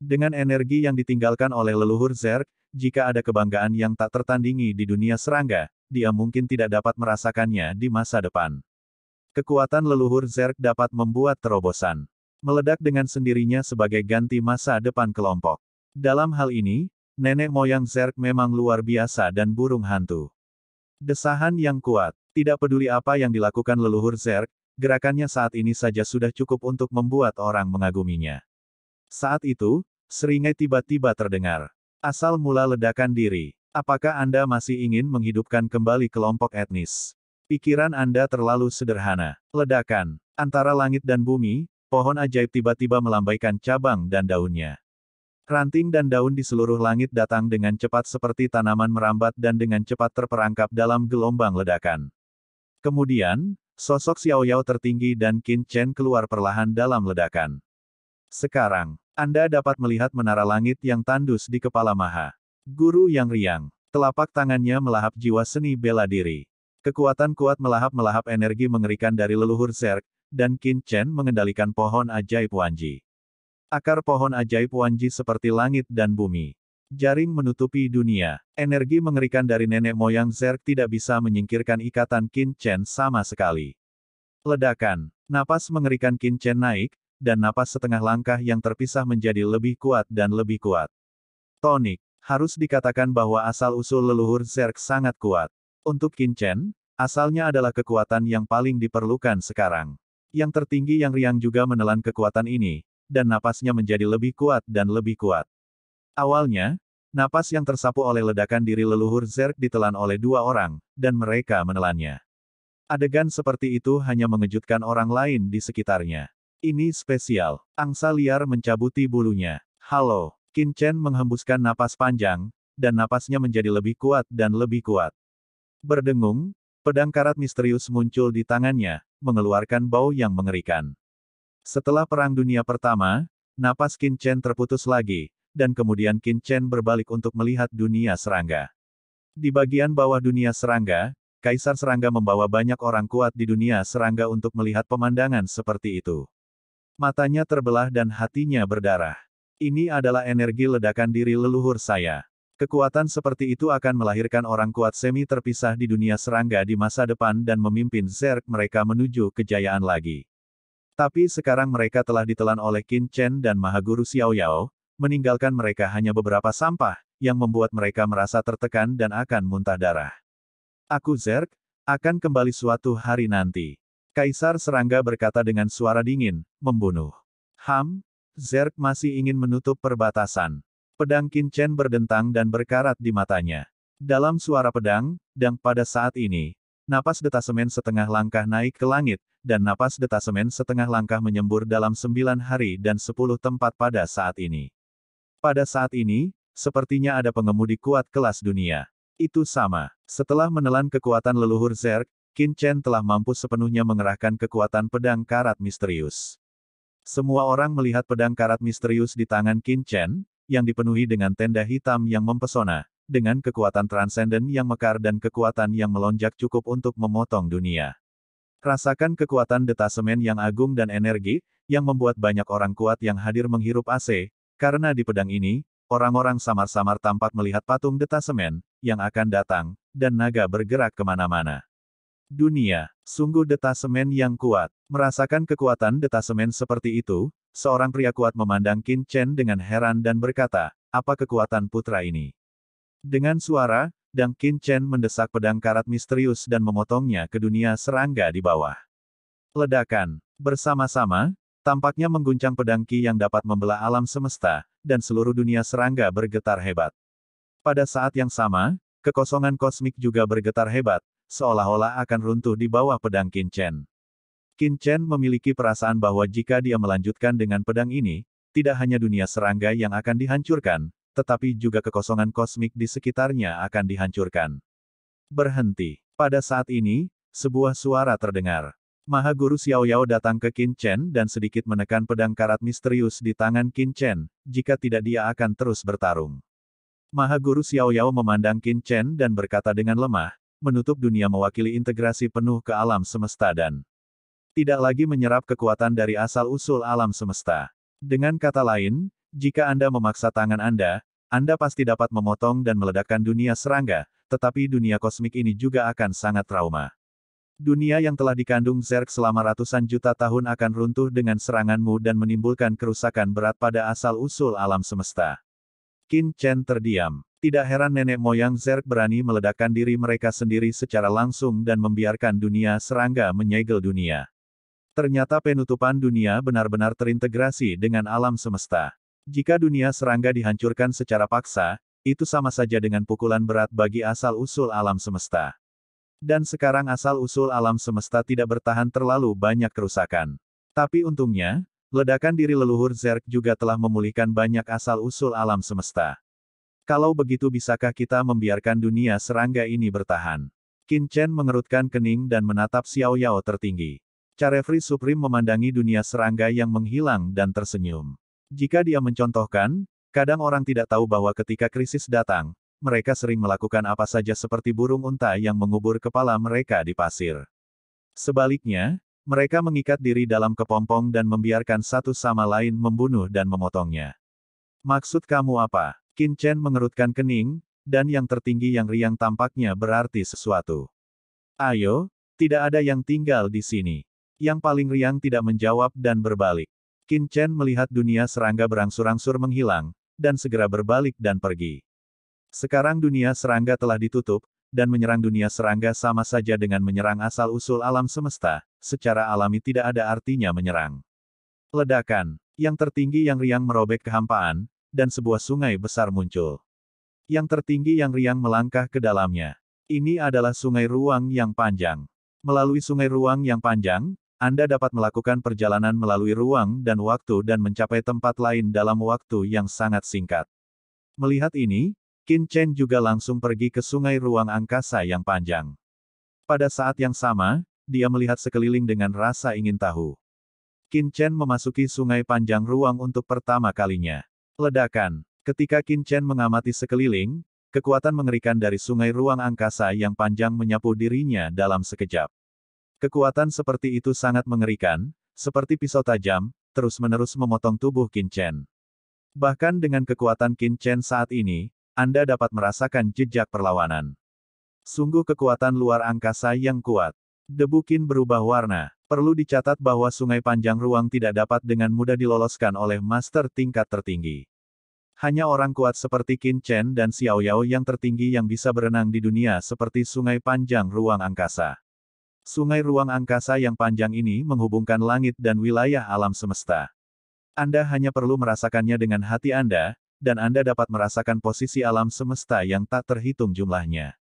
S1: Dengan energi yang ditinggalkan oleh leluhur Zerk, jika ada kebanggaan yang tak tertandingi di dunia serangga, dia mungkin tidak dapat merasakannya di masa depan. Kekuatan leluhur Zerk dapat membuat terobosan. Meledak dengan sendirinya sebagai ganti masa depan kelompok. Dalam hal ini, nenek moyang Zerk memang luar biasa dan burung hantu. Desahan yang kuat. Tidak peduli apa yang dilakukan leluhur Zerk, gerakannya saat ini saja sudah cukup untuk membuat orang mengaguminya. Saat itu, seringai tiba-tiba terdengar. Asal mula ledakan diri. Apakah Anda masih ingin menghidupkan kembali kelompok etnis? Pikiran Anda terlalu sederhana. Ledakan. Antara langit dan bumi, pohon ajaib tiba-tiba melambaikan cabang dan daunnya. Ranting dan daun di seluruh langit datang dengan cepat seperti tanaman merambat dan dengan cepat terperangkap dalam gelombang ledakan. Kemudian, sosok Xiao Yao tertinggi dan Qin Chen keluar perlahan dalam ledakan. Sekarang, Anda dapat melihat menara langit yang tandus di kepala Maha. Guru yang riang, telapak tangannya melahap jiwa seni bela diri. Kekuatan kuat melahap-melahap energi mengerikan dari leluhur Zerg, dan Qin Chen mengendalikan pohon ajaib Wanji. Akar pohon ajaib Wanji seperti langit dan bumi. Jaring menutupi dunia. Energi mengerikan dari nenek moyang Zerk tidak bisa menyingkirkan ikatan Qin Chen sama sekali. Ledakan. Napas mengerikan Qin Chen naik, dan napas setengah langkah yang terpisah menjadi lebih kuat dan lebih kuat. Tonik. Harus dikatakan bahwa asal-usul leluhur Zerk sangat kuat. Untuk Qin Chen, asalnya adalah kekuatan yang paling diperlukan sekarang. Yang tertinggi yang Riang juga menelan kekuatan ini, dan napasnya menjadi lebih kuat dan lebih kuat. Awalnya, napas yang tersapu oleh ledakan diri leluhur Zerk ditelan oleh dua orang, dan mereka menelannya. Adegan seperti itu hanya mengejutkan orang lain di sekitarnya. Ini spesial. Angsa liar mencabuti bulunya. Halo. Kincen menghembuskan napas panjang, dan napasnya menjadi lebih kuat dan lebih kuat. Berdengung, pedang karat misterius muncul di tangannya, mengeluarkan bau yang mengerikan. Setelah Perang Dunia Pertama, napas Qin Chen terputus lagi, dan kemudian Qin Chen berbalik untuk melihat dunia serangga. Di bagian bawah dunia serangga, Kaisar Serangga membawa banyak orang kuat di dunia serangga untuk melihat pemandangan seperti itu. Matanya terbelah dan hatinya berdarah. Ini adalah energi ledakan diri leluhur saya. Kekuatan seperti itu akan melahirkan orang kuat semi terpisah di dunia serangga di masa depan dan memimpin Zerg mereka menuju kejayaan lagi. Tapi sekarang mereka telah ditelan oleh Qin Chen dan Mahaguru Xiao Yao, meninggalkan mereka hanya beberapa sampah, yang membuat mereka merasa tertekan dan akan muntah darah. Aku Zerk, akan kembali suatu hari nanti. Kaisar Serangga berkata dengan suara dingin, membunuh. Ham, Zerk masih ingin menutup perbatasan. Pedang Qin Chen berdentang dan berkarat di matanya. Dalam suara pedang, dan pada saat ini, napas detasemen setengah langkah naik ke langit, dan napas detasemen setengah langkah menyembur dalam sembilan hari dan sepuluh tempat pada saat ini. Pada saat ini, sepertinya ada pengemudi kuat kelas dunia. Itu sama. Setelah menelan kekuatan leluhur Zerg, Qin Chen telah mampu sepenuhnya mengerahkan kekuatan pedang karat misterius. Semua orang melihat pedang karat misterius di tangan Qin Chen, yang dipenuhi dengan tenda hitam yang mempesona, dengan kekuatan transenden yang mekar dan kekuatan yang melonjak cukup untuk memotong dunia. Rasakan kekuatan detasemen yang agung dan energi, yang membuat banyak orang kuat yang hadir menghirup AC, karena di pedang ini, orang-orang samar-samar tampak melihat patung detasemen, yang akan datang, dan naga bergerak kemana-mana. Dunia, sungguh detasemen yang kuat. Merasakan kekuatan detasemen seperti itu, seorang pria kuat memandang Qin Chen dengan heran dan berkata, apa kekuatan putra ini? Dengan suara, Dang Qin Chen mendesak pedang karat misterius dan memotongnya ke dunia serangga di bawah. Ledakan. Bersama-sama, tampaknya mengguncang pedang Qi yang dapat membelah alam semesta, dan seluruh dunia serangga bergetar hebat. Pada saat yang sama, kekosongan kosmik juga bergetar hebat, seolah-olah akan runtuh di bawah pedang Qin Chen. Qin Chen memiliki perasaan bahwa jika dia melanjutkan dengan pedang ini, tidak hanya dunia serangga yang akan dihancurkan, tetapi juga kekosongan kosmik di sekitarnya akan dihancurkan. Berhenti. Pada saat ini, sebuah suara terdengar. Maha Guru Xiao Yao datang ke Qin Chen dan sedikit menekan pedang karat misterius di tangan Qin Chen, jika tidak dia akan terus bertarung. Maha Guru Xiao Yao memandang Qin Chen dan berkata dengan lemah, menutup dunia mewakili integrasi penuh ke alam semesta dan tidak lagi menyerap kekuatan dari asal-usul alam semesta. Dengan kata lain, jika Anda memaksa tangan Anda, Anda pasti dapat memotong dan meledakkan dunia serangga, tetapi dunia kosmik ini juga akan sangat trauma. Dunia yang telah dikandung Zerg selama ratusan juta tahun akan runtuh dengan seranganmu dan menimbulkan kerusakan berat pada asal-usul alam semesta. Qin Chen terdiam. Tidak heran nenek moyang Zerg berani meledakkan diri mereka sendiri secara langsung dan membiarkan dunia serangga menyegel dunia. Ternyata penutupan dunia benar-benar terintegrasi dengan alam semesta. Jika dunia serangga dihancurkan secara paksa, itu sama saja dengan pukulan berat bagi asal-usul alam semesta. Dan sekarang asal-usul alam semesta tidak bertahan terlalu banyak kerusakan. Tapi untungnya, ledakan diri leluhur Zerg juga telah memulihkan banyak asal-usul alam semesta. Kalau begitu bisakah kita membiarkan dunia serangga ini bertahan? Qin Chen mengerutkan kening dan menatap Xiao Yao tertinggi. Carefree Supreme memandangi dunia serangga yang menghilang dan tersenyum. Jika dia mencontohkan, kadang orang tidak tahu bahwa ketika krisis datang, mereka sering melakukan apa saja seperti burung unta yang mengubur kepala mereka di pasir. Sebaliknya, mereka mengikat diri dalam kepompong dan membiarkan satu sama lain membunuh dan memotongnya. Maksud kamu apa? Qin Chen mengerutkan kening, dan yang tertinggi yang riang tampaknya berarti sesuatu. Ayo, tidak ada yang tinggal di sini. Yang paling riang tidak menjawab dan berbalik. Qin Chen melihat dunia serangga berangsur-angsur menghilang, dan segera berbalik dan pergi. Sekarang dunia serangga telah ditutup, dan menyerang dunia serangga sama saja dengan menyerang asal-usul alam semesta, secara alami tidak ada artinya menyerang. Ledakan, yang tertinggi yang riang merobek kehampaan, dan sebuah sungai besar muncul. Yang tertinggi yang riang melangkah ke dalamnya. Ini adalah sungai ruang yang panjang. Melalui sungai ruang yang panjang, anda dapat melakukan perjalanan melalui ruang dan waktu dan mencapai tempat lain dalam waktu yang sangat singkat. Melihat ini, Qin Chen juga langsung pergi ke sungai ruang angkasa yang panjang. Pada saat yang sama, dia melihat sekeliling dengan rasa ingin tahu. Qin Chen memasuki sungai panjang ruang untuk pertama kalinya. Ledakan. Ketika Qin Chen mengamati sekeliling, kekuatan mengerikan dari sungai ruang angkasa yang panjang menyapu dirinya dalam sekejap. Kekuatan seperti itu sangat mengerikan, seperti pisau tajam, terus-menerus memotong tubuh Qin Chen. Bahkan dengan kekuatan Qin Chen saat ini, Anda dapat merasakan jejak perlawanan. Sungguh kekuatan luar angkasa yang kuat. Debu Debukin berubah warna. Perlu dicatat bahwa sungai panjang ruang tidak dapat dengan mudah diloloskan oleh master tingkat tertinggi. Hanya orang kuat seperti Qin Chen dan Xiao Yao yang tertinggi yang bisa berenang di dunia seperti sungai panjang ruang angkasa. Sungai ruang angkasa yang panjang ini menghubungkan langit dan wilayah alam semesta. Anda hanya perlu merasakannya dengan hati Anda, dan Anda dapat merasakan posisi alam semesta yang tak terhitung jumlahnya.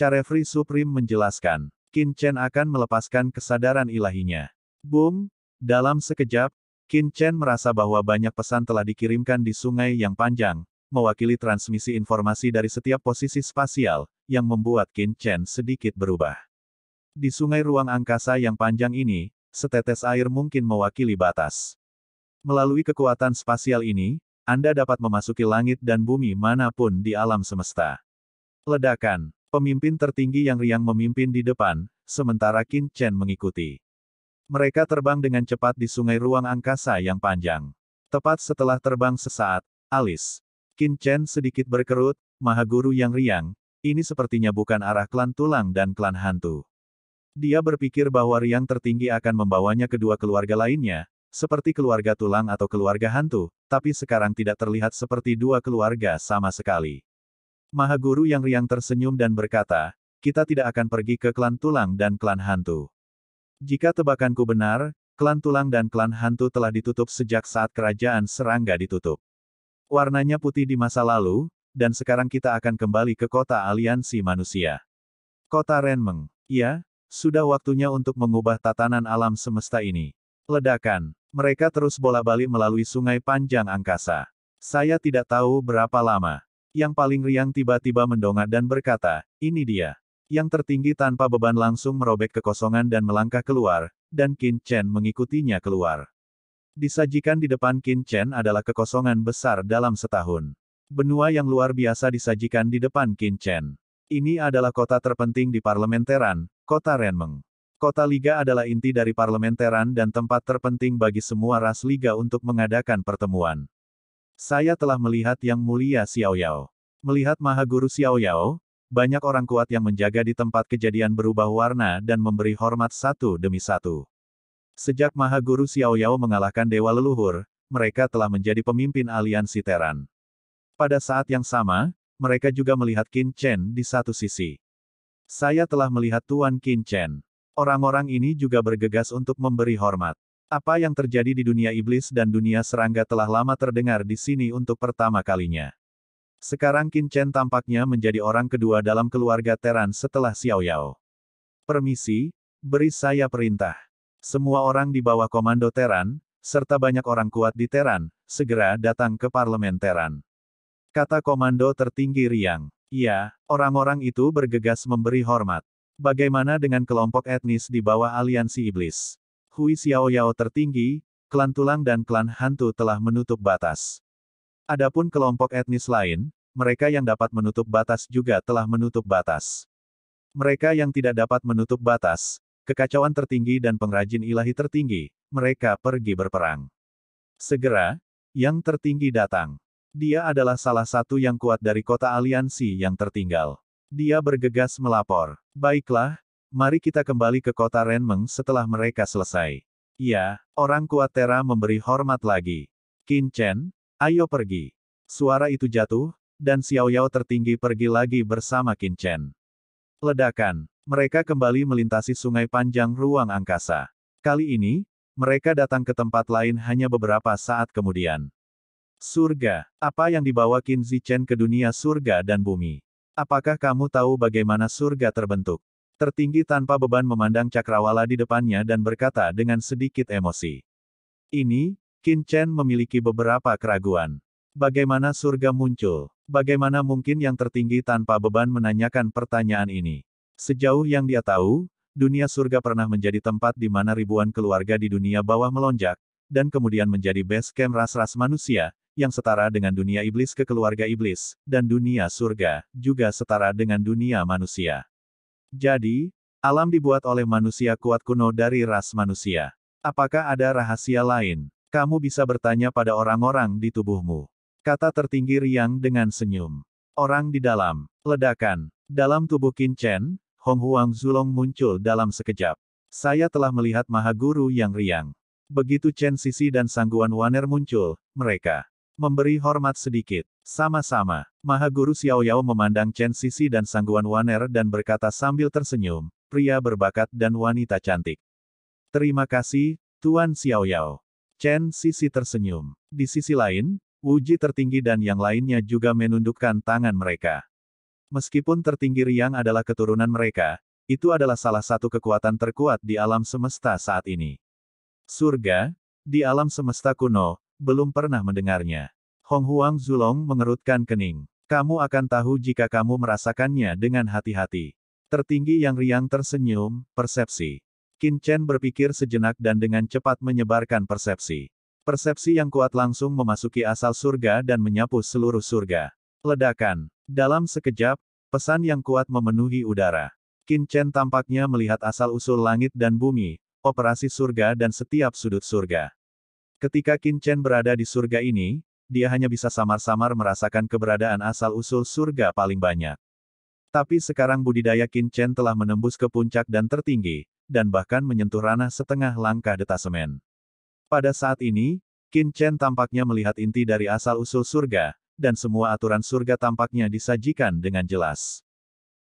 S1: Carefree Supreme menjelaskan, Qin Chen akan melepaskan kesadaran ilahinya. Boom! Dalam sekejap, Qin Chen merasa bahwa banyak pesan telah dikirimkan di sungai yang panjang, mewakili transmisi informasi dari setiap posisi spasial, yang membuat Qin Chen sedikit berubah. Di sungai ruang angkasa yang panjang ini, setetes air mungkin mewakili batas. Melalui kekuatan spasial ini, Anda dapat memasuki langit dan bumi manapun di alam semesta. Ledakan, pemimpin tertinggi yang riang memimpin di depan, sementara Qin Chen mengikuti. Mereka terbang dengan cepat di sungai ruang angkasa yang panjang. Tepat setelah terbang sesaat, alis. Qin Chen sedikit berkerut, Maha Guru yang riang, ini sepertinya bukan arah klan tulang dan klan hantu. Dia berpikir bahwa riang tertinggi akan membawanya kedua keluarga lainnya, seperti keluarga tulang atau keluarga hantu, tapi sekarang tidak terlihat seperti dua keluarga sama sekali. Maha Guru yang riang tersenyum dan berkata, kita tidak akan pergi ke klan tulang dan klan hantu. Jika tebakanku benar, klan tulang dan klan hantu telah ditutup sejak saat kerajaan serangga ditutup. Warnanya putih di masa lalu, dan sekarang kita akan kembali ke kota aliansi manusia. Kota Renmeng. Ya, sudah waktunya untuk mengubah tatanan alam semesta ini. Ledakan. Mereka terus bola-balik melalui sungai panjang angkasa. Saya tidak tahu berapa lama. Yang paling riang tiba-tiba mendongak dan berkata, ini dia. Yang tertinggi tanpa beban langsung merobek kekosongan dan melangkah keluar, dan Qin Chen mengikutinya keluar. Disajikan di depan Qin Chen adalah kekosongan besar dalam setahun. Benua yang luar biasa disajikan di depan Qin Chen. Ini adalah kota terpenting di parlementeran, Kota Renmeng. Kota Liga adalah inti dari parlementeran dan tempat terpenting bagi semua ras Liga untuk mengadakan pertemuan. Saya telah melihat Yang Mulia Xiao Yao, Melihat Maha Guru Xiao Yao. banyak orang kuat yang menjaga di tempat kejadian berubah warna dan memberi hormat satu demi satu. Sejak Maha Guru Xiao Yao mengalahkan Dewa Leluhur, mereka telah menjadi pemimpin aliansi Teran. Pada saat yang sama, mereka juga melihat Qin Chen di satu sisi. Saya telah melihat Tuan Qin Chen. Orang-orang ini juga bergegas untuk memberi hormat. Apa yang terjadi di dunia iblis dan dunia serangga telah lama terdengar di sini untuk pertama kalinya. Sekarang Qin Chen tampaknya menjadi orang kedua dalam keluarga Teran setelah Xiao Yao. Permisi, beri saya perintah. Semua orang di bawah komando Teran, serta banyak orang kuat di Teran, segera datang ke parlemen Teran. Kata komando tertinggi Riang. Ya, orang-orang itu bergegas memberi hormat. Bagaimana dengan kelompok etnis di bawah aliansi iblis? Hui Xiao Yao tertinggi, klan tulang dan klan hantu telah menutup batas. Adapun kelompok etnis lain, mereka yang dapat menutup batas juga telah menutup batas. Mereka yang tidak dapat menutup batas, kekacauan tertinggi dan pengrajin ilahi tertinggi, mereka pergi berperang. Segera, yang tertinggi datang. Dia adalah salah satu yang kuat dari kota aliansi yang tertinggal. Dia bergegas melapor. Baiklah, mari kita kembali ke kota Renmeng setelah mereka selesai. Ya, orang kuat Tera memberi hormat lagi. Qin Chen, ayo pergi. Suara itu jatuh, dan Xiao Yao tertinggi pergi lagi bersama Qin Chen. Ledakan. Mereka kembali melintasi sungai panjang ruang angkasa. Kali ini, mereka datang ke tempat lain hanya beberapa saat kemudian. Surga, apa yang dibawa Qin Zichen ke dunia surga dan bumi? Apakah kamu tahu bagaimana surga terbentuk? Tertinggi tanpa beban memandang cakrawala di depannya dan berkata dengan sedikit emosi. Ini, Qin Chen memiliki beberapa keraguan. Bagaimana surga muncul? Bagaimana mungkin yang tertinggi tanpa beban menanyakan pertanyaan ini? Sejauh yang dia tahu, dunia surga pernah menjadi tempat di mana ribuan keluarga di dunia bawah melonjak, dan kemudian menjadi base camp ras-ras manusia, yang setara dengan dunia iblis ke keluarga iblis, dan dunia surga, juga setara dengan dunia manusia. Jadi, alam dibuat oleh manusia kuat kuno dari ras manusia. Apakah ada rahasia lain? Kamu bisa bertanya pada orang-orang di tubuhmu. Kata tertinggi Riang dengan senyum. Orang di dalam, ledakan, dalam tubuh Qin Chen, Hong Huang Zulong muncul dalam sekejap. Saya telah melihat Maha Guru yang riang. Begitu Chen Sisi dan Sangguan Waner muncul, mereka Memberi hormat sedikit. Sama-sama. Maha Guru Xiao Yao memandang Chen Sisi dan Sangguan Waner dan berkata sambil tersenyum, pria berbakat dan wanita cantik. Terima kasih, Tuan Xiao Yao. Chen Sisi tersenyum. Di sisi lain, Wuji tertinggi dan yang lainnya juga menundukkan tangan mereka. Meskipun tertinggi Riang adalah keturunan mereka, itu adalah salah satu kekuatan terkuat di alam semesta saat ini. Surga, di alam semesta kuno, belum pernah mendengarnya. Hong Huang Zulong mengerutkan kening. Kamu akan tahu jika kamu merasakannya dengan hati-hati. Tertinggi yang riang tersenyum, persepsi. Qin Chen berpikir sejenak dan dengan cepat menyebarkan persepsi. Persepsi yang kuat langsung memasuki asal surga dan menyapu seluruh surga. Ledakan. Dalam sekejap, pesan yang kuat memenuhi udara. Qin Chen tampaknya melihat asal-usul langit dan bumi, operasi surga dan setiap sudut surga. Ketika Qin Chen berada di surga ini, dia hanya bisa samar-samar merasakan keberadaan asal-usul surga paling banyak. Tapi sekarang budidaya Qin Chen telah menembus ke puncak dan tertinggi, dan bahkan menyentuh ranah setengah langkah detasemen. Pada saat ini, Qin Chen tampaknya melihat inti dari asal-usul surga, dan semua aturan surga tampaknya disajikan dengan jelas.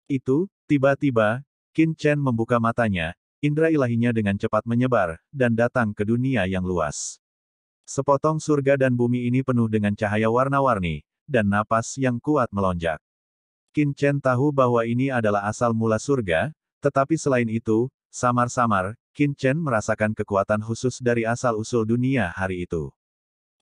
S1: Itu, tiba-tiba, Qin Chen membuka matanya, indera ilahinya dengan cepat menyebar, dan datang ke dunia yang luas. Sepotong surga dan bumi ini penuh dengan cahaya warna-warni, dan napas yang kuat melonjak. Qin Chen tahu bahwa ini adalah asal mula surga, tetapi selain itu, samar-samar, Qin Chen merasakan kekuatan khusus dari asal-usul dunia hari itu.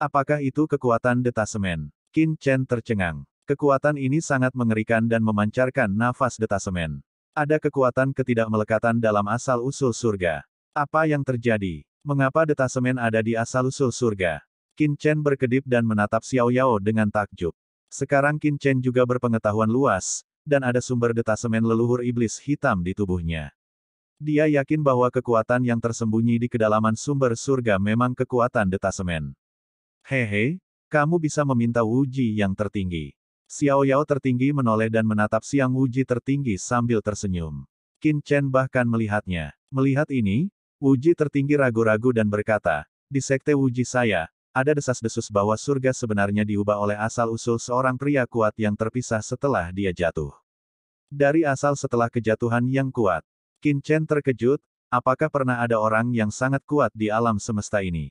S1: Apakah itu kekuatan detasemen? Qin Chen tercengang. Kekuatan ini sangat mengerikan dan memancarkan nafas detasemen. Ada kekuatan ketidakmelekatan dalam asal-usul surga. Apa yang terjadi? Mengapa detasemen ada di asal-usul surga? Qin Chen berkedip dan menatap Xiao Yao dengan takjub. Sekarang Qin Chen juga berpengetahuan luas, dan ada sumber detasemen leluhur iblis hitam di tubuhnya. Dia yakin bahwa kekuatan yang tersembunyi di kedalaman sumber surga memang kekuatan detasemen. Hehe, kamu bisa meminta Wuji yang tertinggi. Xiao Yao tertinggi menoleh dan menatap Siang Wuji tertinggi sambil tersenyum. Qin Chen bahkan melihatnya. Melihat ini, Wuji tertinggi ragu-ragu dan berkata, di sekte Wuji saya, ada desas-desus bahwa surga sebenarnya diubah oleh asal-usul seorang pria kuat yang terpisah setelah dia jatuh. Dari asal setelah kejatuhan yang kuat, Qin Chen terkejut, apakah pernah ada orang yang sangat kuat di alam semesta ini?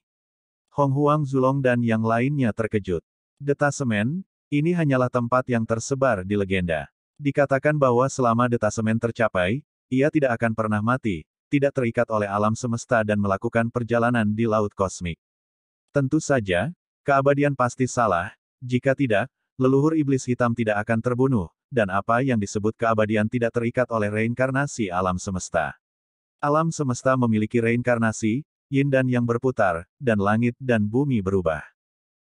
S1: Hong Huang Zulong dan yang lainnya terkejut. Detasemen, ini hanyalah tempat yang tersebar di legenda. Dikatakan bahwa selama detasemen tercapai, ia tidak akan pernah mati, tidak terikat oleh alam semesta dan melakukan perjalanan di laut kosmik. Tentu saja, keabadian pasti salah, jika tidak, leluhur iblis hitam tidak akan terbunuh, dan apa yang disebut keabadian tidak terikat oleh reinkarnasi alam semesta. Alam semesta memiliki reinkarnasi, yin dan yang berputar, dan langit dan bumi berubah.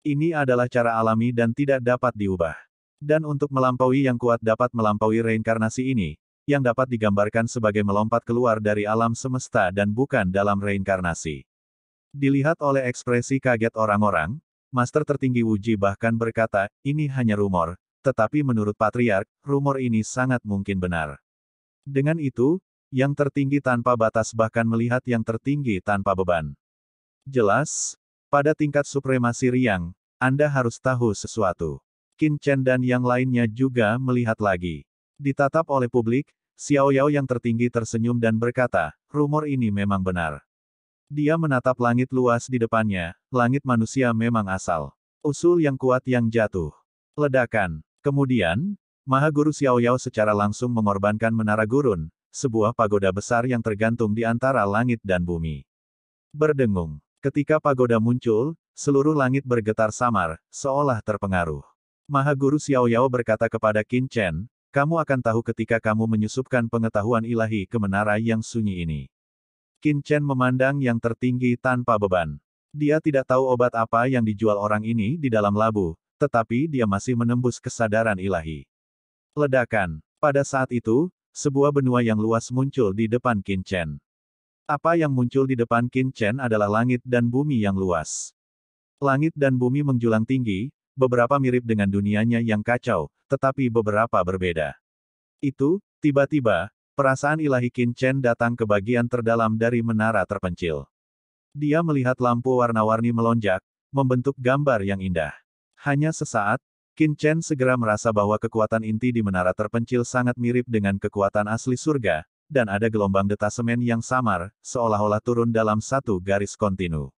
S1: Ini adalah cara alami dan tidak dapat diubah. Dan untuk melampaui yang kuat dapat melampaui reinkarnasi ini, yang dapat digambarkan sebagai melompat keluar dari alam semesta dan bukan dalam reinkarnasi. Dilihat oleh ekspresi kaget orang-orang, Master tertinggi Wuji bahkan berkata, ini hanya rumor, tetapi menurut Patriark, rumor ini sangat mungkin benar. Dengan itu, yang tertinggi tanpa batas bahkan melihat yang tertinggi tanpa beban. Jelas, pada tingkat supremasi Riang, Anda harus tahu sesuatu. Qin Chen dan yang lainnya juga melihat lagi. Ditatap oleh publik, Xiao Yao yang tertinggi tersenyum dan berkata, rumor ini memang benar. Dia menatap langit luas di depannya, langit manusia memang asal. Usul yang kuat yang jatuh. Ledakan. Kemudian, Maha Guru Xiao Yao secara langsung mengorbankan menara gurun, sebuah pagoda besar yang tergantung di antara langit dan bumi. Berdengung. Ketika pagoda muncul, seluruh langit bergetar samar, seolah terpengaruh. Maha Guru Xiao Yao berkata kepada Qin Chen, kamu akan tahu ketika kamu menyusupkan pengetahuan ilahi ke menara yang sunyi ini. Qin Chen memandang yang tertinggi tanpa beban. Dia tidak tahu obat apa yang dijual orang ini di dalam labu, tetapi dia masih menembus kesadaran ilahi. Ledakan. Pada saat itu, sebuah benua yang luas muncul di depan Qin Chen. Apa yang muncul di depan Qin Chen adalah langit dan bumi yang luas. Langit dan bumi menjulang tinggi, beberapa mirip dengan dunianya yang kacau, tetapi beberapa berbeda. Itu, tiba-tiba, perasaan ilahi Qin Chen datang ke bagian terdalam dari menara terpencil. Dia melihat lampu warna-warni melonjak, membentuk gambar yang indah. Hanya sesaat, Qin Chen segera merasa bahwa kekuatan inti di menara terpencil sangat mirip dengan kekuatan asli surga, dan ada gelombang detasemen yang samar, seolah-olah turun dalam satu garis kontinu.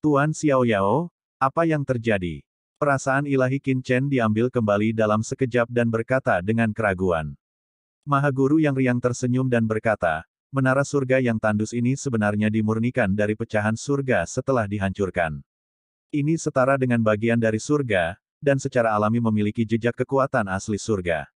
S1: Tuan Xiao Yao, apa yang terjadi? Perasaan ilahi Qin Chen diambil kembali dalam sekejap dan berkata dengan keraguan. Maha Guru yang riang tersenyum dan berkata, menara surga yang tandus ini sebenarnya dimurnikan dari pecahan surga setelah dihancurkan. Ini setara dengan bagian dari surga, dan secara alami memiliki jejak kekuatan asli surga.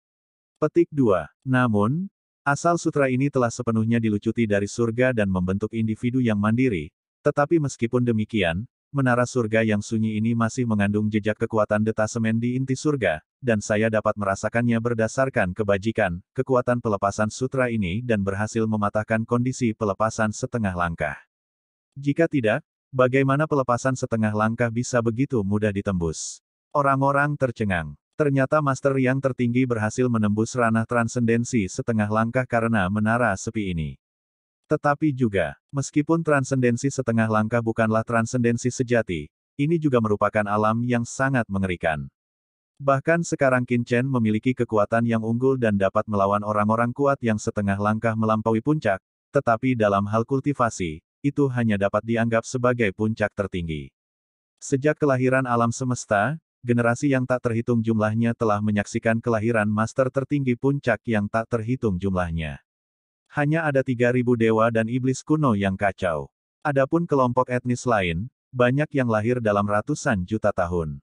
S1: Petik 2. Namun, asal sutra ini telah sepenuhnya dilucuti dari surga dan membentuk individu yang mandiri, tetapi meskipun demikian, menara surga yang sunyi ini masih mengandung jejak kekuatan detasemen di inti surga, dan saya dapat merasakannya berdasarkan kebajikan, kekuatan pelepasan sutra ini dan berhasil mematahkan kondisi pelepasan setengah langkah. Jika tidak, bagaimana pelepasan setengah langkah bisa begitu mudah ditembus? Orang-orang tercengang. Ternyata Master yang tertinggi berhasil menembus ranah transendensi setengah langkah karena menara sepi ini. Tetapi juga, meskipun transendensi setengah langkah bukanlah transendensi sejati, ini juga merupakan alam yang sangat mengerikan. Bahkan sekarang Qin Chen memiliki kekuatan yang unggul dan dapat melawan orang-orang kuat yang setengah langkah melampaui puncak, tetapi dalam hal kultivasi, itu hanya dapat dianggap sebagai puncak tertinggi. Sejak kelahiran alam semesta, generasi yang tak terhitung jumlahnya telah menyaksikan kelahiran master tertinggi puncak yang tak terhitung jumlahnya hanya ada 3.000 dewa dan iblis kuno yang kacau. Adapun kelompok etnis lain, banyak yang lahir dalam ratusan juta tahun.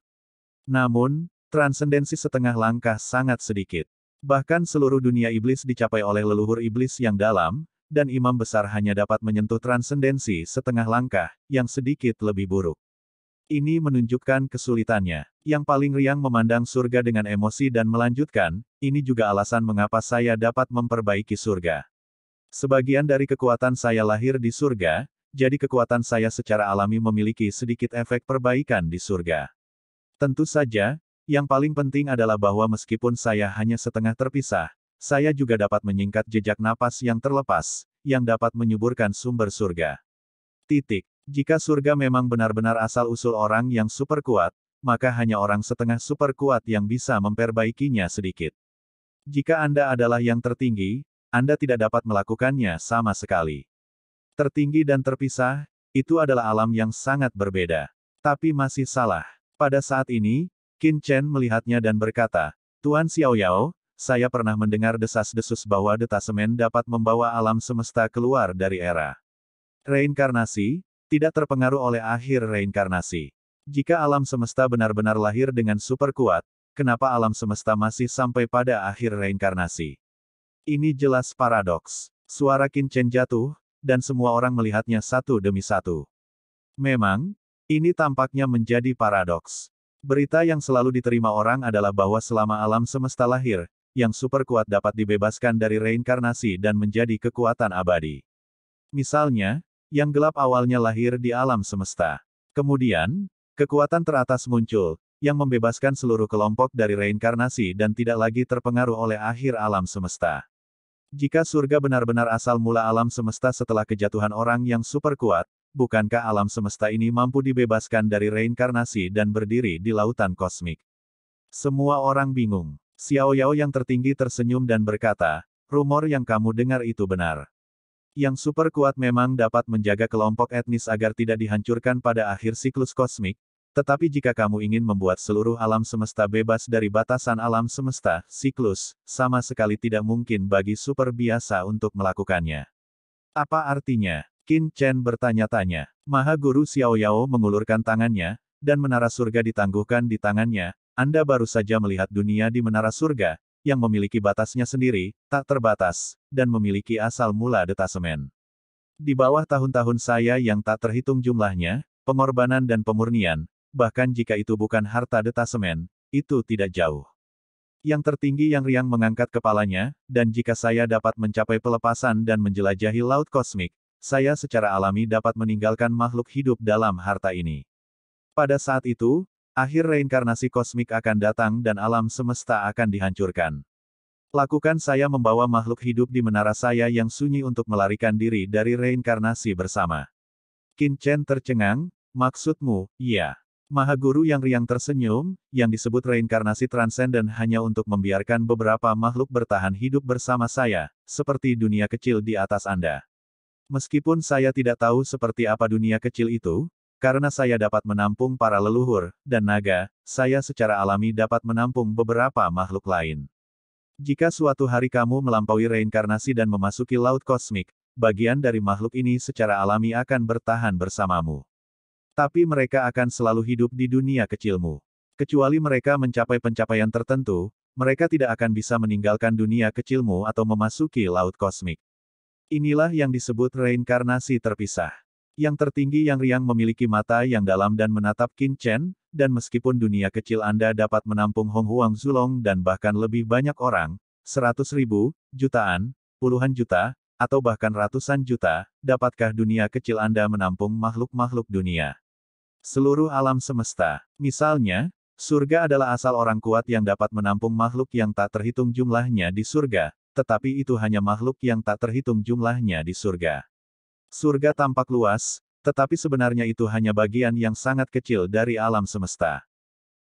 S1: Namun, transendensi setengah langkah sangat sedikit. Bahkan seluruh dunia iblis dicapai oleh leluhur iblis yang dalam, dan imam besar hanya dapat menyentuh transendensi setengah langkah, yang sedikit lebih buruk. Ini menunjukkan kesulitannya. Yang paling riang memandang surga dengan emosi dan melanjutkan, ini juga alasan mengapa saya dapat memperbaiki surga. Sebagian dari kekuatan saya lahir di surga, jadi kekuatan saya secara alami memiliki sedikit efek perbaikan di surga. Tentu saja, yang paling penting adalah bahwa meskipun saya hanya setengah terpisah, saya juga dapat menyingkat jejak napas yang terlepas, yang dapat menyuburkan sumber surga. Titik. Jika surga memang benar-benar asal-usul orang yang super kuat, maka hanya orang setengah super kuat yang bisa memperbaikinya sedikit. Jika Anda adalah yang tertinggi, anda tidak dapat melakukannya sama sekali. Tertinggi dan terpisah, itu adalah alam yang sangat berbeda. Tapi masih salah. Pada saat ini, Qin Chen melihatnya dan berkata, Tuan Xiao Yao, saya pernah mendengar desas-desus bahwa detasemen dapat membawa alam semesta keluar dari era reinkarnasi, tidak terpengaruh oleh akhir reinkarnasi. Jika alam semesta benar-benar lahir dengan super kuat, kenapa alam semesta masih sampai pada akhir reinkarnasi? Ini jelas paradoks. Suara Kincen jatuh, dan semua orang melihatnya satu demi satu. Memang, ini tampaknya menjadi paradoks. Berita yang selalu diterima orang adalah bahwa selama alam semesta lahir, yang super kuat dapat dibebaskan dari reinkarnasi dan menjadi kekuatan abadi. Misalnya, yang gelap awalnya lahir di alam semesta. Kemudian, kekuatan teratas muncul, yang membebaskan seluruh kelompok dari reinkarnasi dan tidak lagi terpengaruh oleh akhir alam semesta. Jika surga benar-benar asal mula alam semesta setelah kejatuhan orang yang super kuat, bukankah alam semesta ini mampu dibebaskan dari reinkarnasi dan berdiri di lautan kosmik? Semua orang bingung. Xiao Yao yang tertinggi tersenyum dan berkata, rumor yang kamu dengar itu benar. Yang super kuat memang dapat menjaga kelompok etnis agar tidak dihancurkan pada akhir siklus kosmik, tetapi jika kamu ingin membuat seluruh alam semesta bebas dari batasan alam semesta, siklus, sama sekali tidak mungkin bagi super biasa untuk melakukannya. Apa artinya? Qin Chen bertanya-tanya. Maha Guru Xiao Yao mengulurkan tangannya, dan menara surga ditangguhkan di tangannya, Anda baru saja melihat dunia di menara surga, yang memiliki batasnya sendiri, tak terbatas, dan memiliki asal mula detasemen. Di bawah tahun-tahun saya yang tak terhitung jumlahnya, pengorbanan dan pemurnian, bahkan jika itu bukan harta detasemen, itu tidak jauh. Yang tertinggi yang riang mengangkat kepalanya, dan jika saya dapat mencapai pelepasan dan menjelajahi laut kosmik, saya secara alami dapat meninggalkan makhluk hidup dalam harta ini. Pada saat itu, akhir reinkarnasi kosmik akan datang dan alam semesta akan dihancurkan. Lakukan saya membawa makhluk hidup di menara saya yang sunyi untuk melarikan diri dari reinkarnasi bersama. Qin Chen tercengang, maksudmu, iya. Maha Guru yang riang tersenyum, yang disebut reinkarnasi transenden hanya untuk membiarkan beberapa makhluk bertahan hidup bersama saya, seperti dunia kecil di atas Anda. Meskipun saya tidak tahu seperti apa dunia kecil itu, karena saya dapat menampung para leluhur dan naga, saya secara alami dapat menampung beberapa makhluk lain. Jika suatu hari kamu melampaui reinkarnasi dan memasuki laut kosmik, bagian dari makhluk ini secara alami akan bertahan bersamamu. Tapi mereka akan selalu hidup di dunia kecilmu. Kecuali mereka mencapai pencapaian tertentu, mereka tidak akan bisa meninggalkan dunia kecilmu atau memasuki laut kosmik. Inilah yang disebut reinkarnasi terpisah. Yang tertinggi yang riang memiliki mata yang dalam dan menatap Qin Chen, dan meskipun dunia kecil Anda dapat menampung Hong Huang Zulong dan bahkan lebih banyak orang, seratus ribu, jutaan, puluhan juta, atau bahkan ratusan juta, dapatkah dunia kecil Anda menampung makhluk-makhluk dunia? Seluruh alam semesta, misalnya, surga adalah asal orang kuat yang dapat menampung makhluk yang tak terhitung jumlahnya di surga, tetapi itu hanya makhluk yang tak terhitung jumlahnya di surga. Surga tampak luas, tetapi sebenarnya itu hanya bagian yang sangat kecil dari alam semesta.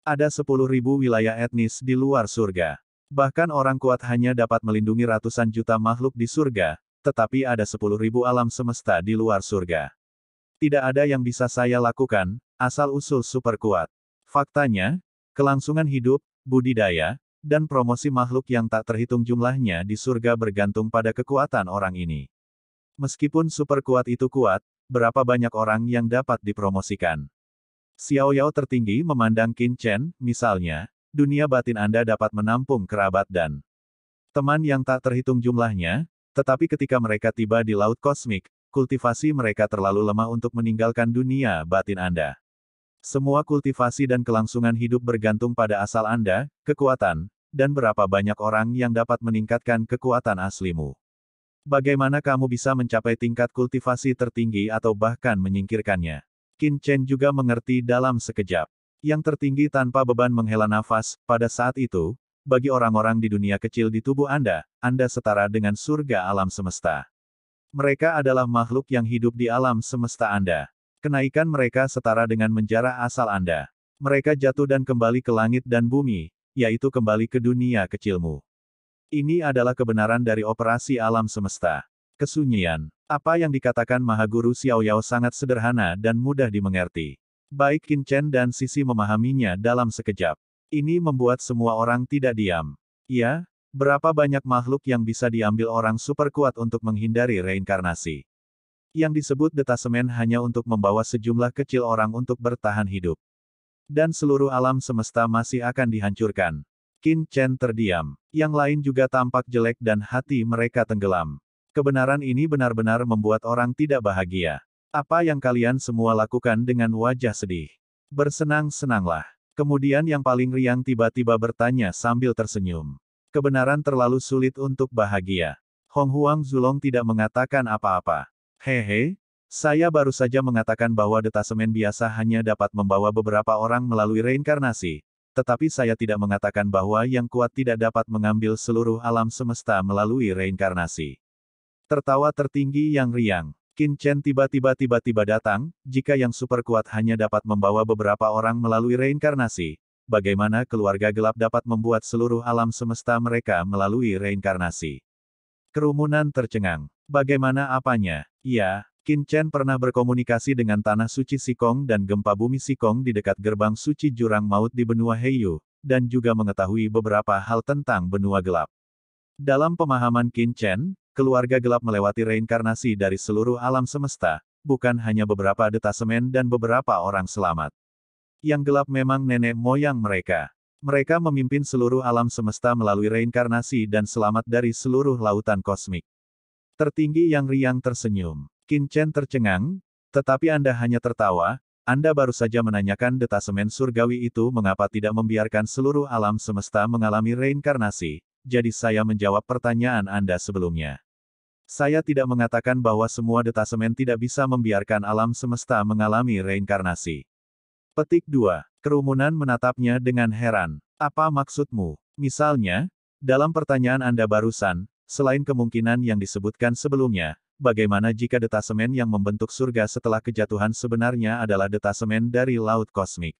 S1: Ada 10.000 wilayah etnis di luar surga. Bahkan orang kuat hanya dapat melindungi ratusan juta makhluk di surga, tetapi ada sepuluh ribu alam semesta di luar surga. Tidak ada yang bisa saya lakukan, asal-usul super kuat. Faktanya, kelangsungan hidup, budidaya, dan promosi makhluk yang tak terhitung jumlahnya di surga bergantung pada kekuatan orang ini. Meskipun super kuat itu kuat, berapa banyak orang yang dapat dipromosikan. Xiao Yao tertinggi memandang Qin Chen, misalnya, dunia batin Anda dapat menampung kerabat dan teman yang tak terhitung jumlahnya, tetapi ketika mereka tiba di laut kosmik, kultivasi mereka terlalu lemah untuk meninggalkan dunia batin Anda. Semua kultivasi dan kelangsungan hidup bergantung pada asal Anda, kekuatan, dan berapa banyak orang yang dapat meningkatkan kekuatan aslimu. Bagaimana kamu bisa mencapai tingkat kultivasi tertinggi atau bahkan menyingkirkannya? Qin Chen juga mengerti dalam sekejap. Yang tertinggi tanpa beban menghela nafas, pada saat itu, bagi orang-orang di dunia kecil di tubuh Anda, Anda setara dengan surga alam semesta. Mereka adalah makhluk yang hidup di alam semesta Anda. Kenaikan mereka setara dengan menjarah asal Anda. Mereka jatuh dan kembali ke langit dan bumi, yaitu kembali ke dunia kecilmu. Ini adalah kebenaran dari operasi alam semesta. Kesunyian. Apa yang dikatakan Mahaguru Xiao Yao sangat sederhana dan mudah dimengerti. Baik Kincen dan Sisi memahaminya dalam sekejap. Ini membuat semua orang tidak diam. Ya, berapa banyak makhluk yang bisa diambil orang super kuat untuk menghindari reinkarnasi. Yang disebut detasemen hanya untuk membawa sejumlah kecil orang untuk bertahan hidup. Dan seluruh alam semesta masih akan dihancurkan. Qin Chen terdiam. Yang lain juga tampak jelek dan hati mereka tenggelam. Kebenaran ini benar-benar membuat orang tidak bahagia. Apa yang kalian semua lakukan dengan wajah sedih? Bersenang-senanglah. Kemudian yang paling riang tiba-tiba bertanya sambil tersenyum. Kebenaran terlalu sulit untuk bahagia. Hong Huang Zulong tidak mengatakan apa-apa. Hehe, saya baru saja mengatakan bahwa detasemen biasa hanya dapat membawa beberapa orang melalui reinkarnasi, tetapi saya tidak mengatakan bahwa yang kuat tidak dapat mengambil seluruh alam semesta melalui reinkarnasi. Tertawa tertinggi yang riang. Qin Chen tiba-tiba tiba-tiba datang, jika yang super kuat hanya dapat membawa beberapa orang melalui reinkarnasi, bagaimana keluarga gelap dapat membuat seluruh alam semesta mereka melalui reinkarnasi? Kerumunan tercengang. Bagaimana apanya? Ya, Qin Chen pernah berkomunikasi dengan Tanah Suci Sikong dan gempa bumi Sikong di dekat gerbang suci Jurang Maut di benua Heiyu, dan juga mengetahui beberapa hal tentang benua gelap. Dalam pemahaman Qin Chen, keluarga gelap melewati reinkarnasi dari seluruh alam semesta, bukan hanya beberapa detasemen dan beberapa orang selamat. Yang gelap memang nenek moyang mereka. Mereka memimpin seluruh alam semesta melalui reinkarnasi dan selamat dari seluruh lautan kosmik. Tertinggi Yang Riang tersenyum. Qin Chen tercengang, tetapi Anda hanya tertawa, Anda baru saja menanyakan detasemen surgawi itu mengapa tidak membiarkan seluruh alam semesta mengalami reinkarnasi, jadi saya menjawab pertanyaan Anda sebelumnya. Saya tidak mengatakan bahwa semua detasemen tidak bisa membiarkan alam semesta mengalami reinkarnasi. Petik 2. Kerumunan menatapnya dengan heran. Apa maksudmu? Misalnya, dalam pertanyaan Anda barusan, selain kemungkinan yang disebutkan sebelumnya, bagaimana jika detasemen yang membentuk surga setelah kejatuhan sebenarnya adalah detasemen dari laut kosmik?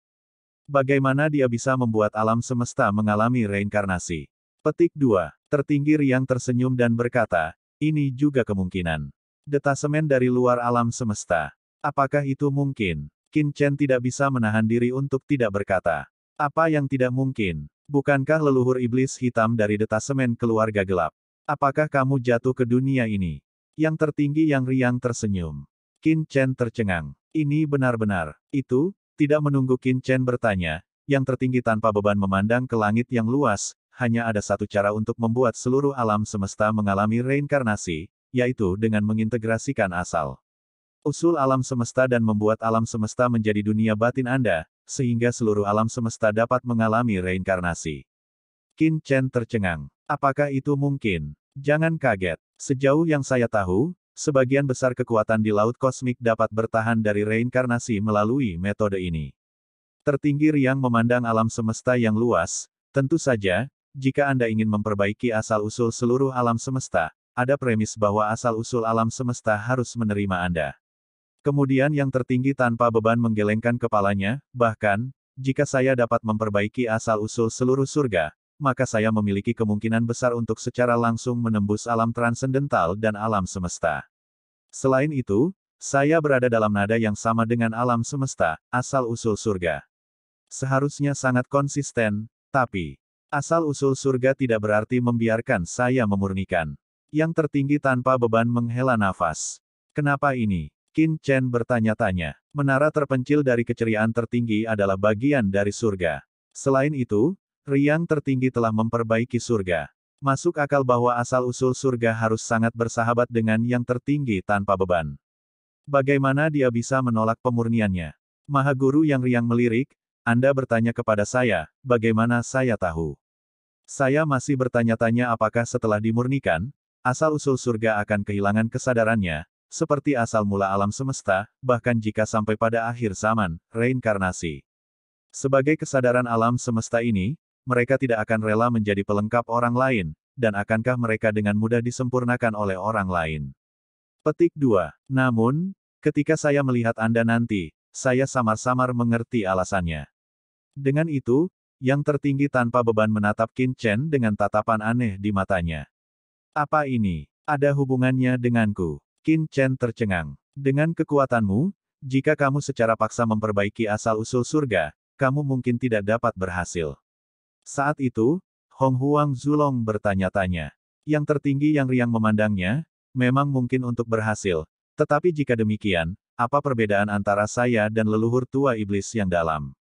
S1: Bagaimana dia bisa membuat alam semesta mengalami reinkarnasi? Petik 2. Tertinggi Riang tersenyum dan berkata, ini juga kemungkinan. Detasemen dari luar alam semesta. Apakah itu mungkin? Qin Chen tidak bisa menahan diri untuk tidak berkata. Apa yang tidak mungkin? Bukankah leluhur iblis hitam dari detasemen keluarga gelap? Apakah kamu jatuh ke dunia ini? Yang tertinggi yang riang tersenyum. Qin Chen tercengang. Ini benar-benar. Itu, tidak menunggu Qin Chen bertanya, yang tertinggi tanpa beban memandang ke langit yang luas, hanya ada satu cara untuk membuat seluruh alam semesta mengalami reinkarnasi, yaitu dengan mengintegrasikan asal usul alam semesta dan membuat alam semesta menjadi dunia batin Anda, sehingga seluruh alam semesta dapat mengalami reinkarnasi. Qin Chen tercengang. Apakah itu mungkin? Jangan kaget. Sejauh yang saya tahu, sebagian besar kekuatan di laut kosmik dapat bertahan dari reinkarnasi melalui metode ini. Tertinggi Riang memandang alam semesta yang luas, tentu saja, jika Anda ingin memperbaiki asal-usul seluruh alam semesta, ada premis bahwa asal-usul alam semesta harus menerima Anda. Kemudian yang tertinggi tanpa beban menggelengkan kepalanya, bahkan, jika saya dapat memperbaiki asal-usul seluruh surga, maka saya memiliki kemungkinan besar untuk secara langsung menembus alam transendental dan alam semesta. Selain itu, saya berada dalam nada yang sama dengan alam semesta, asal-usul surga. Seharusnya sangat konsisten, tapi Asal-usul surga tidak berarti membiarkan saya memurnikan. Yang tertinggi tanpa beban menghela nafas. Kenapa ini? Qin Chen bertanya-tanya. Menara terpencil dari keceriaan tertinggi adalah bagian dari surga. Selain itu, riang tertinggi telah memperbaiki surga. Masuk akal bahwa asal-usul surga harus sangat bersahabat dengan yang tertinggi tanpa beban. Bagaimana dia bisa menolak pemurniannya? Maha Guru yang riang melirik, anda bertanya kepada saya, bagaimana saya tahu? Saya masih bertanya-tanya apakah setelah dimurnikan, asal-usul surga akan kehilangan kesadarannya, seperti asal mula alam semesta, bahkan jika sampai pada akhir zaman, reinkarnasi. Sebagai kesadaran alam semesta ini, mereka tidak akan rela menjadi pelengkap orang lain, dan akankah mereka dengan mudah disempurnakan oleh orang lain? Petik 2. Namun, ketika saya melihat Anda nanti, saya samar-samar mengerti alasannya. Dengan itu, yang tertinggi tanpa beban menatap Qin Chen dengan tatapan aneh di matanya. Apa ini? Ada hubungannya denganku. Qin Chen tercengang. Dengan kekuatanmu, jika kamu secara paksa memperbaiki asal-usul surga, kamu mungkin tidak dapat berhasil. Saat itu, Hong Huang Zulong bertanya-tanya. Yang tertinggi yang riang memandangnya, memang mungkin untuk berhasil. Tetapi jika demikian, apa perbedaan antara saya dan leluhur tua iblis yang dalam?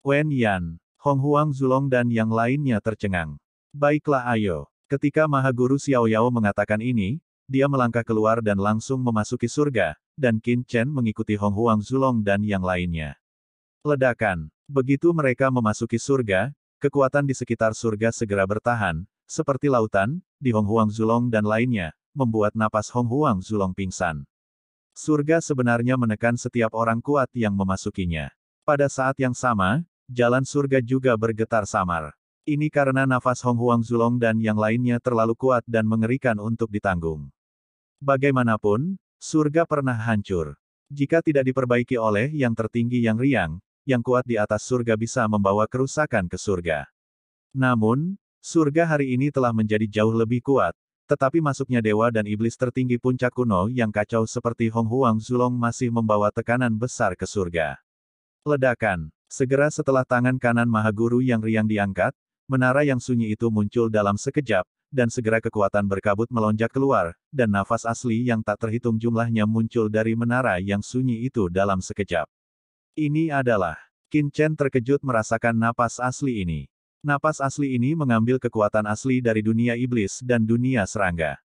S1: Wen Yan, Hong Huang Zulong dan yang lainnya tercengang. Baiklah ayo. Ketika Maha Guru Xiao Yao mengatakan ini, dia melangkah keluar dan langsung memasuki surga, dan Qin Chen mengikuti Hong Huang Zulong dan yang lainnya. Ledakan. Begitu mereka memasuki surga, kekuatan di sekitar surga segera bertahan, seperti lautan, di Hong Huang Zulong dan lainnya, membuat napas Hong Huang Zulong pingsan. Surga sebenarnya menekan setiap orang kuat yang memasukinya. Pada saat yang sama, jalan surga juga bergetar samar. Ini karena nafas Hong Huang Zulong dan yang lainnya terlalu kuat dan mengerikan untuk ditanggung. Bagaimanapun, surga pernah hancur. Jika tidak diperbaiki oleh yang tertinggi yang riang, yang kuat di atas surga bisa membawa kerusakan ke surga. Namun, surga hari ini telah menjadi jauh lebih kuat, tetapi masuknya dewa dan iblis tertinggi puncak kuno yang kacau seperti Hong Huang Zulong masih membawa tekanan besar ke surga. Ledakan Segera setelah tangan kanan Mahaguru yang riang diangkat, menara yang sunyi itu muncul dalam sekejap, dan segera kekuatan berkabut melonjak keluar, dan nafas asli yang tak terhitung jumlahnya muncul dari menara yang sunyi itu dalam sekejap. Ini adalah, Kincen terkejut merasakan napas asli ini. Napas asli ini mengambil kekuatan asli dari dunia iblis dan dunia serangga.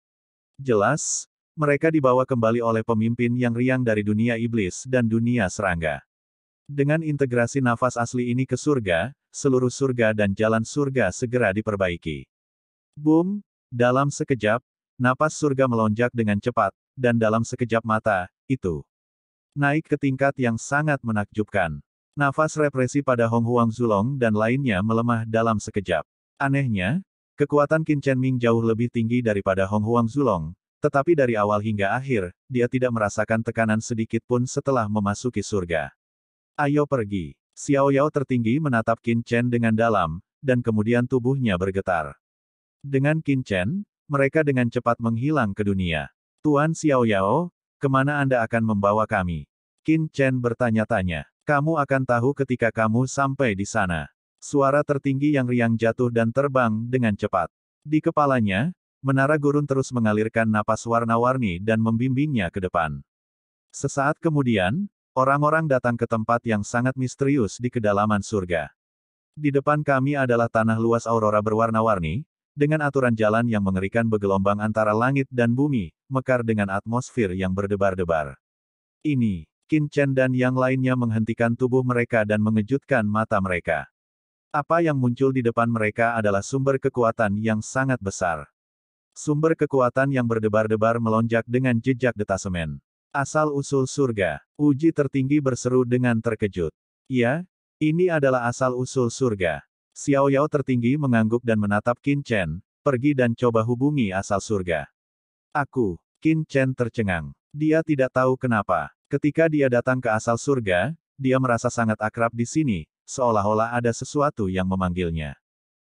S1: Jelas, mereka dibawa kembali oleh pemimpin yang riang dari dunia iblis dan dunia serangga. Dengan integrasi nafas asli ini ke surga, seluruh surga dan jalan surga segera diperbaiki. Boom! Dalam sekejap, napas surga melonjak dengan cepat, dan dalam sekejap mata, itu naik ke tingkat yang sangat menakjubkan. Nafas represi pada Hong Huang Zulong dan lainnya melemah dalam sekejap. Anehnya, kekuatan Qin Chen Ming jauh lebih tinggi daripada Hong Huang Zulong, tetapi dari awal hingga akhir, dia tidak merasakan tekanan sedikit pun setelah memasuki surga. Ayo pergi. Xiao Yao tertinggi menatap Qin Chen dengan dalam, dan kemudian tubuhnya bergetar. Dengan Qin Chen, mereka dengan cepat menghilang ke dunia. Tuan Xiao Yao, kemana Anda akan membawa kami? Qin Chen bertanya-tanya. Kamu akan tahu ketika kamu sampai di sana. Suara tertinggi yang riang jatuh dan terbang dengan cepat. Di kepalanya, menara gurun terus mengalirkan napas warna-warni dan membimbingnya ke depan. Sesaat kemudian, Orang-orang datang ke tempat yang sangat misterius di kedalaman surga. Di depan kami adalah tanah luas aurora berwarna-warni, dengan aturan jalan yang mengerikan bergelombang antara langit dan bumi, mekar dengan atmosfer yang berdebar-debar. Ini, Qin Chen dan yang lainnya menghentikan tubuh mereka dan mengejutkan mata mereka. Apa yang muncul di depan mereka adalah sumber kekuatan yang sangat besar. Sumber kekuatan yang berdebar-debar melonjak dengan jejak detasemen. Asal-usul surga, uji tertinggi berseru dengan terkejut. Ya, ini adalah asal-usul surga. Xiao Yao tertinggi mengangguk dan menatap Qin Chen, pergi dan coba hubungi asal surga. Aku, Qin Chen tercengang. Dia tidak tahu kenapa. Ketika dia datang ke asal surga, dia merasa sangat akrab di sini, seolah-olah ada sesuatu yang memanggilnya.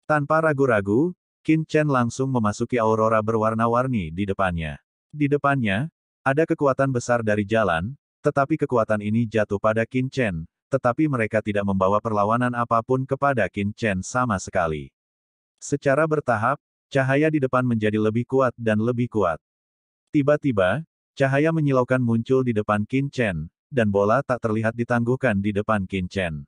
S1: Tanpa ragu-ragu, Qin Chen langsung memasuki aurora berwarna-warni di depannya. Di depannya, ada kekuatan besar dari jalan, tetapi kekuatan ini jatuh pada Qin Chen, tetapi mereka tidak membawa perlawanan apapun kepada Qin Chen sama sekali. Secara bertahap, cahaya di depan menjadi lebih kuat dan lebih kuat. Tiba-tiba, cahaya menyilaukan muncul di depan Qin Chen, dan bola tak terlihat ditangguhkan di depan Qin Chen.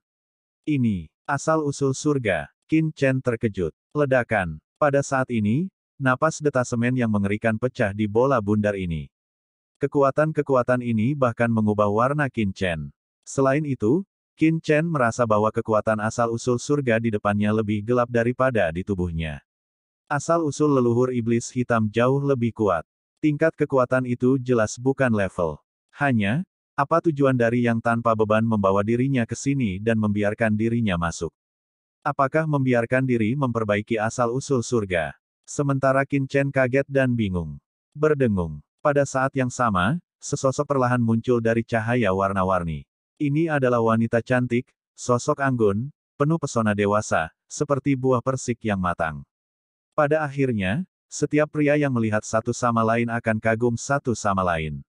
S1: Ini, asal-usul surga, Qin Chen terkejut. Ledakan. Pada saat ini, napas detasemen yang mengerikan pecah di bola bundar ini. Kekuatan-kekuatan ini bahkan mengubah warna Qin Chen. Selain itu, Qin Chen merasa bahwa kekuatan asal-usul surga di depannya lebih gelap daripada di tubuhnya. Asal-usul leluhur iblis hitam jauh lebih kuat. Tingkat kekuatan itu jelas bukan level. Hanya, apa tujuan dari yang tanpa beban membawa dirinya ke sini dan membiarkan dirinya masuk? Apakah membiarkan diri memperbaiki asal-usul surga? Sementara Qin Chen kaget dan bingung. Berdengung. Pada saat yang sama, sesosok perlahan muncul dari cahaya warna-warni. Ini adalah wanita cantik, sosok anggun, penuh pesona dewasa, seperti buah persik yang matang. Pada akhirnya, setiap pria yang melihat satu sama lain akan kagum satu sama lain.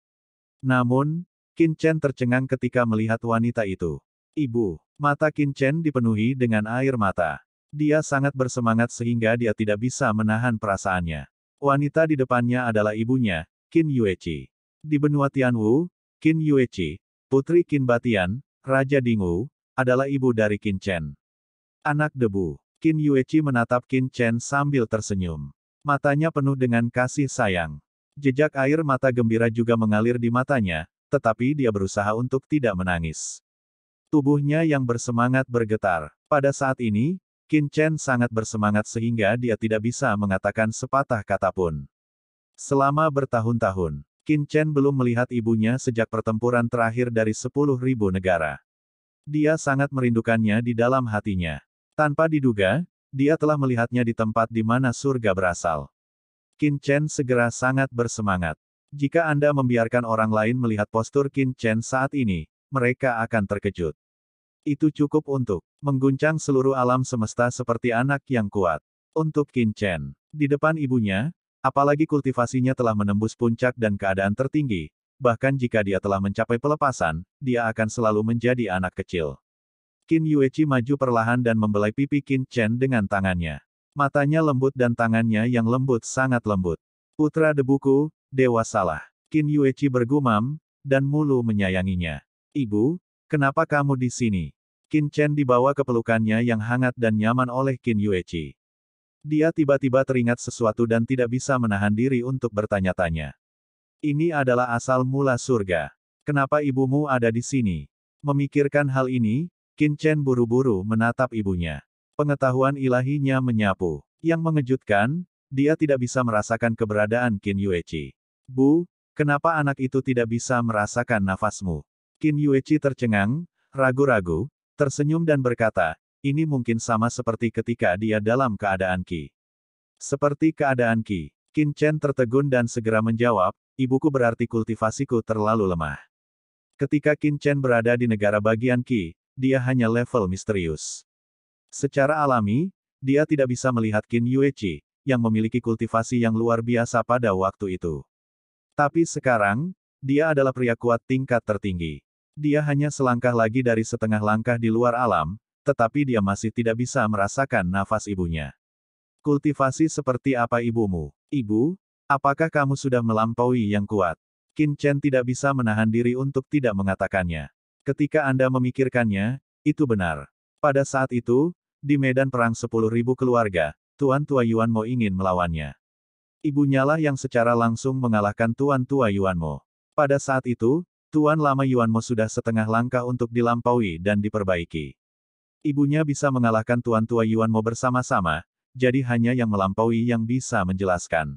S1: Namun, Qin Chen tercengang ketika melihat wanita itu. Ibu, mata Qin Chen dipenuhi dengan air mata. Dia sangat bersemangat sehingga dia tidak bisa menahan perasaannya. Wanita di depannya adalah ibunya, Qin Yueqi. Di benua Tianwu, Qin Yueqi, putri Qin Batian, Raja Dingwu, adalah ibu dari Qin Chen. Anak debu, Qin Yueqi menatap Qin Chen sambil tersenyum. Matanya penuh dengan kasih sayang. Jejak air mata gembira juga mengalir di matanya, tetapi dia berusaha untuk tidak menangis. Tubuhnya yang bersemangat bergetar. Pada saat ini, Qin Chen sangat bersemangat sehingga dia tidak bisa mengatakan sepatah kata pun. Selama bertahun-tahun, Qin Chen belum melihat ibunya sejak pertempuran terakhir dari sepuluh ribu negara. Dia sangat merindukannya di dalam hatinya. Tanpa diduga, dia telah melihatnya di tempat di mana surga berasal. Qin Chen segera sangat bersemangat. Jika Anda membiarkan orang lain melihat postur Qin Chen saat ini, mereka akan terkejut. Itu cukup untuk mengguncang seluruh alam semesta seperti anak yang kuat. Untuk Qin Chen, di depan ibunya, Apalagi kultivasinya telah menembus puncak dan keadaan tertinggi, bahkan jika dia telah mencapai pelepasan, dia akan selalu menjadi anak kecil. Qin Yueqi maju perlahan dan membelai pipi Qin Chen dengan tangannya. Matanya lembut dan tangannya yang lembut sangat lembut. Putra debuku, Dewa Salah. Qin Yueqi bergumam, dan Mulu menyayanginya. Ibu, kenapa kamu di sini? Qin Chen dibawa ke pelukannya yang hangat dan nyaman oleh Qin Yueqi. Dia tiba-tiba teringat sesuatu dan tidak bisa menahan diri untuk bertanya-tanya. Ini adalah asal mula surga. Kenapa ibumu ada di sini? Memikirkan hal ini, Qin Chen buru-buru menatap ibunya. Pengetahuan ilahinya menyapu. Yang mengejutkan, dia tidak bisa merasakan keberadaan Qin Yuechi. Bu, kenapa anak itu tidak bisa merasakan nafasmu? Qin Yuechi tercengang, ragu-ragu, tersenyum dan berkata, ini mungkin sama seperti ketika dia dalam keadaan Ki. Seperti keadaan Ki, Qin Chen tertegun dan segera menjawab, ibuku berarti kultivasiku terlalu lemah. Ketika Qin Chen berada di negara bagian Ki, dia hanya level misterius. Secara alami, dia tidak bisa melihat Qin Yueqi, yang memiliki kultivasi yang luar biasa pada waktu itu. Tapi sekarang, dia adalah pria kuat tingkat tertinggi. Dia hanya selangkah lagi dari setengah langkah di luar alam, tetapi dia masih tidak bisa merasakan nafas ibunya. Kultivasi seperti apa ibumu? Ibu, apakah kamu sudah melampaui yang kuat? Qin Chen tidak bisa menahan diri untuk tidak mengatakannya. Ketika Anda memikirkannya, itu benar. Pada saat itu, di medan perang 10.000 keluarga, Tuan Tua Yuan Mo ingin melawannya. Ibunya lah yang secara langsung mengalahkan Tuan Tua Yuan Mo. Pada saat itu, Tuan Lama Yuan Mo sudah setengah langkah untuk dilampaui dan diperbaiki. Ibunya bisa mengalahkan Tuan Tua Yuan Mo bersama-sama, jadi hanya yang melampaui yang bisa menjelaskan.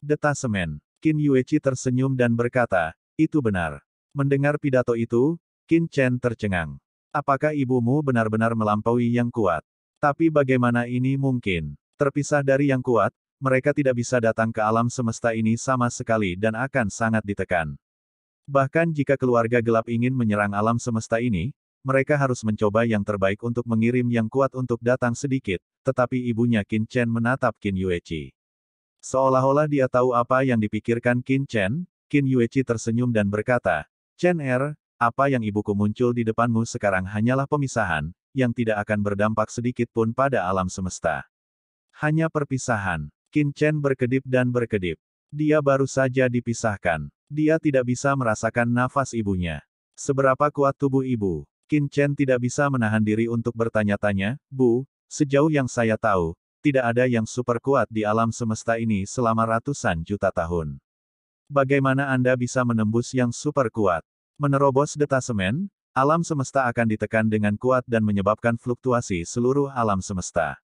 S1: Detasemen. Qin Yueqi tersenyum dan berkata, itu benar. Mendengar pidato itu, Qin Chen tercengang. Apakah ibumu benar-benar melampaui yang kuat? Tapi bagaimana ini mungkin? Terpisah dari yang kuat, mereka tidak bisa datang ke alam semesta ini sama sekali dan akan sangat ditekan. Bahkan jika keluarga gelap ingin menyerang alam semesta ini, mereka harus mencoba yang terbaik untuk mengirim yang kuat untuk datang sedikit, tetapi ibunya Qin Chen menatap Qin Yueqi. Seolah-olah dia tahu apa yang dipikirkan Qin Chen, Qin Yueqi tersenyum dan berkata, Chen Er, apa yang ibuku muncul di depanmu sekarang hanyalah pemisahan, yang tidak akan berdampak sedikit pun pada alam semesta. Hanya perpisahan. Qin Chen berkedip dan berkedip. Dia baru saja dipisahkan. Dia tidak bisa merasakan nafas ibunya. Seberapa kuat tubuh ibu, Qin Chen tidak bisa menahan diri untuk bertanya-tanya, Bu, sejauh yang saya tahu, tidak ada yang super kuat di alam semesta ini selama ratusan juta tahun. Bagaimana Anda bisa menembus yang super kuat? Menerobos detasemen, alam semesta akan ditekan dengan kuat dan menyebabkan fluktuasi seluruh alam semesta.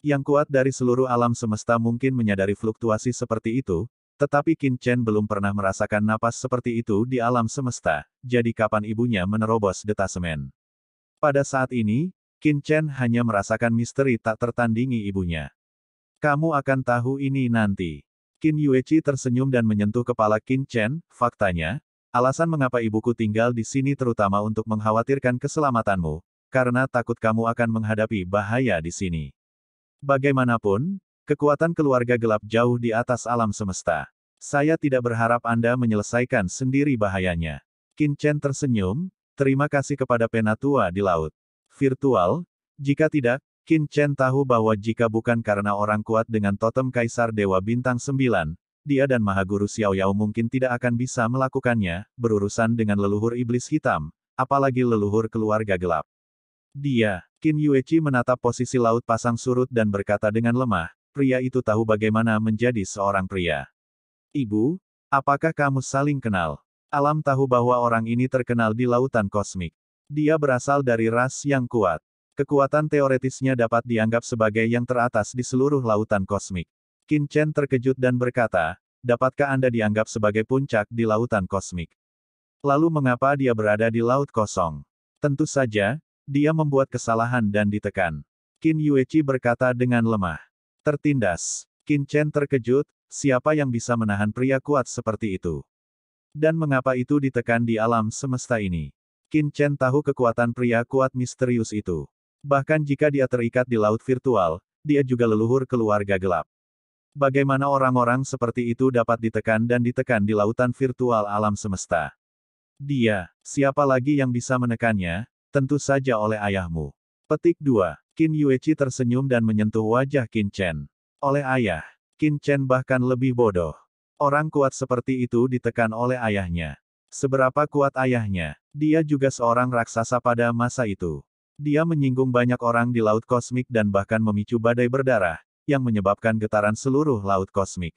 S1: Yang kuat dari seluruh alam semesta mungkin menyadari fluktuasi seperti itu, tetapi Qin Chen belum pernah merasakan napas seperti itu di alam semesta, jadi kapan ibunya menerobos detasemen. Pada saat ini, Qin Chen hanya merasakan misteri tak tertandingi ibunya. Kamu akan tahu ini nanti. Qin Yueqi tersenyum dan menyentuh kepala Qin Chen, faktanya, alasan mengapa ibuku tinggal di sini terutama untuk mengkhawatirkan keselamatanmu, karena takut kamu akan menghadapi bahaya di sini. Bagaimanapun, Kekuatan keluarga gelap jauh di atas alam semesta. Saya tidak berharap Anda menyelesaikan sendiri bahayanya. Qin Chen tersenyum, terima kasih kepada penatua di laut. Virtual, jika tidak, Qin Chen tahu bahwa jika bukan karena orang kuat dengan totem Kaisar Dewa Bintang Sembilan, dia dan Mahaguru Xiao Yao mungkin tidak akan bisa melakukannya, berurusan dengan leluhur iblis hitam, apalagi leluhur keluarga gelap. Dia, Qin Yueqi menatap posisi laut pasang surut dan berkata dengan lemah, pria itu tahu bagaimana menjadi seorang pria. Ibu, apakah kamu saling kenal? Alam tahu bahwa orang ini terkenal di lautan kosmik. Dia berasal dari ras yang kuat. Kekuatan teoretisnya dapat dianggap sebagai yang teratas di seluruh lautan kosmik. Qin Chen terkejut dan berkata, dapatkah Anda dianggap sebagai puncak di lautan kosmik? Lalu mengapa dia berada di laut kosong? Tentu saja, dia membuat kesalahan dan ditekan. Qin Yueqi berkata dengan lemah. Tertindas. Kincen terkejut, siapa yang bisa menahan pria kuat seperti itu? Dan mengapa itu ditekan di alam semesta ini? Kincen tahu kekuatan pria kuat misterius itu. Bahkan jika dia terikat di laut virtual, dia juga leluhur keluarga gelap. Bagaimana orang-orang seperti itu dapat ditekan dan ditekan di lautan virtual alam semesta? Dia, siapa lagi yang bisa menekannya? Tentu saja oleh ayahmu. Petik 2. Qin Yueqi tersenyum dan menyentuh wajah Qin Chen. Oleh ayah, Qin Chen bahkan lebih bodoh. Orang kuat seperti itu ditekan oleh ayahnya. Seberapa kuat ayahnya, dia juga seorang raksasa pada masa itu. Dia menyinggung banyak orang di laut kosmik dan bahkan memicu badai berdarah, yang menyebabkan getaran seluruh laut kosmik.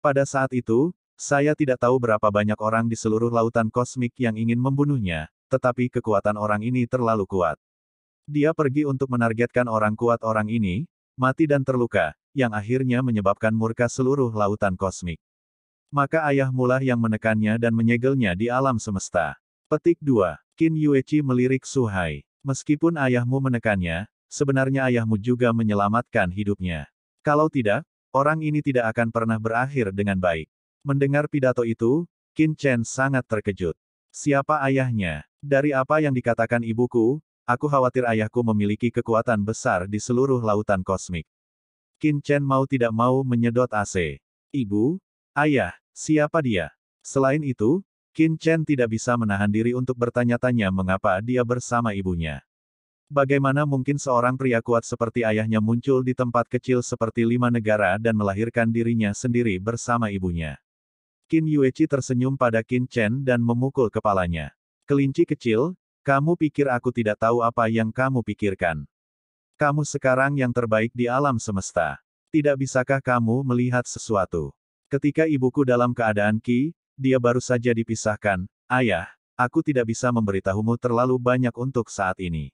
S1: Pada saat itu, saya tidak tahu berapa banyak orang di seluruh lautan kosmik yang ingin membunuhnya, tetapi kekuatan orang ini terlalu kuat. Dia pergi untuk menargetkan orang kuat orang ini, mati dan terluka, yang akhirnya menyebabkan murka seluruh lautan kosmik. Maka ayah mula yang menekannya dan menyegelnya di alam semesta. Petik 2. Qin Yuechi melirik Suhai. Meskipun ayahmu menekannya, sebenarnya ayahmu juga menyelamatkan hidupnya. Kalau tidak, orang ini tidak akan pernah berakhir dengan baik. Mendengar pidato itu, Qin Chen sangat terkejut. Siapa ayahnya? Dari apa yang dikatakan ibuku, Aku khawatir ayahku memiliki kekuatan besar di seluruh lautan kosmik. Qin Chen mau tidak mau menyedot AC. Ibu, ayah, siapa dia? Selain itu, Qin Chen tidak bisa menahan diri untuk bertanya-tanya mengapa dia bersama ibunya. Bagaimana mungkin seorang pria kuat seperti ayahnya muncul di tempat kecil seperti lima negara dan melahirkan dirinya sendiri bersama ibunya? Qin Yueqi tersenyum pada Qin Chen dan memukul kepalanya. Kelinci kecil, kamu pikir aku tidak tahu apa yang kamu pikirkan? Kamu sekarang yang terbaik di alam semesta. Tidak bisakah kamu melihat sesuatu? Ketika ibuku dalam keadaan Ki, dia baru saja dipisahkan. Ayah, aku tidak bisa memberitahumu terlalu banyak untuk saat ini.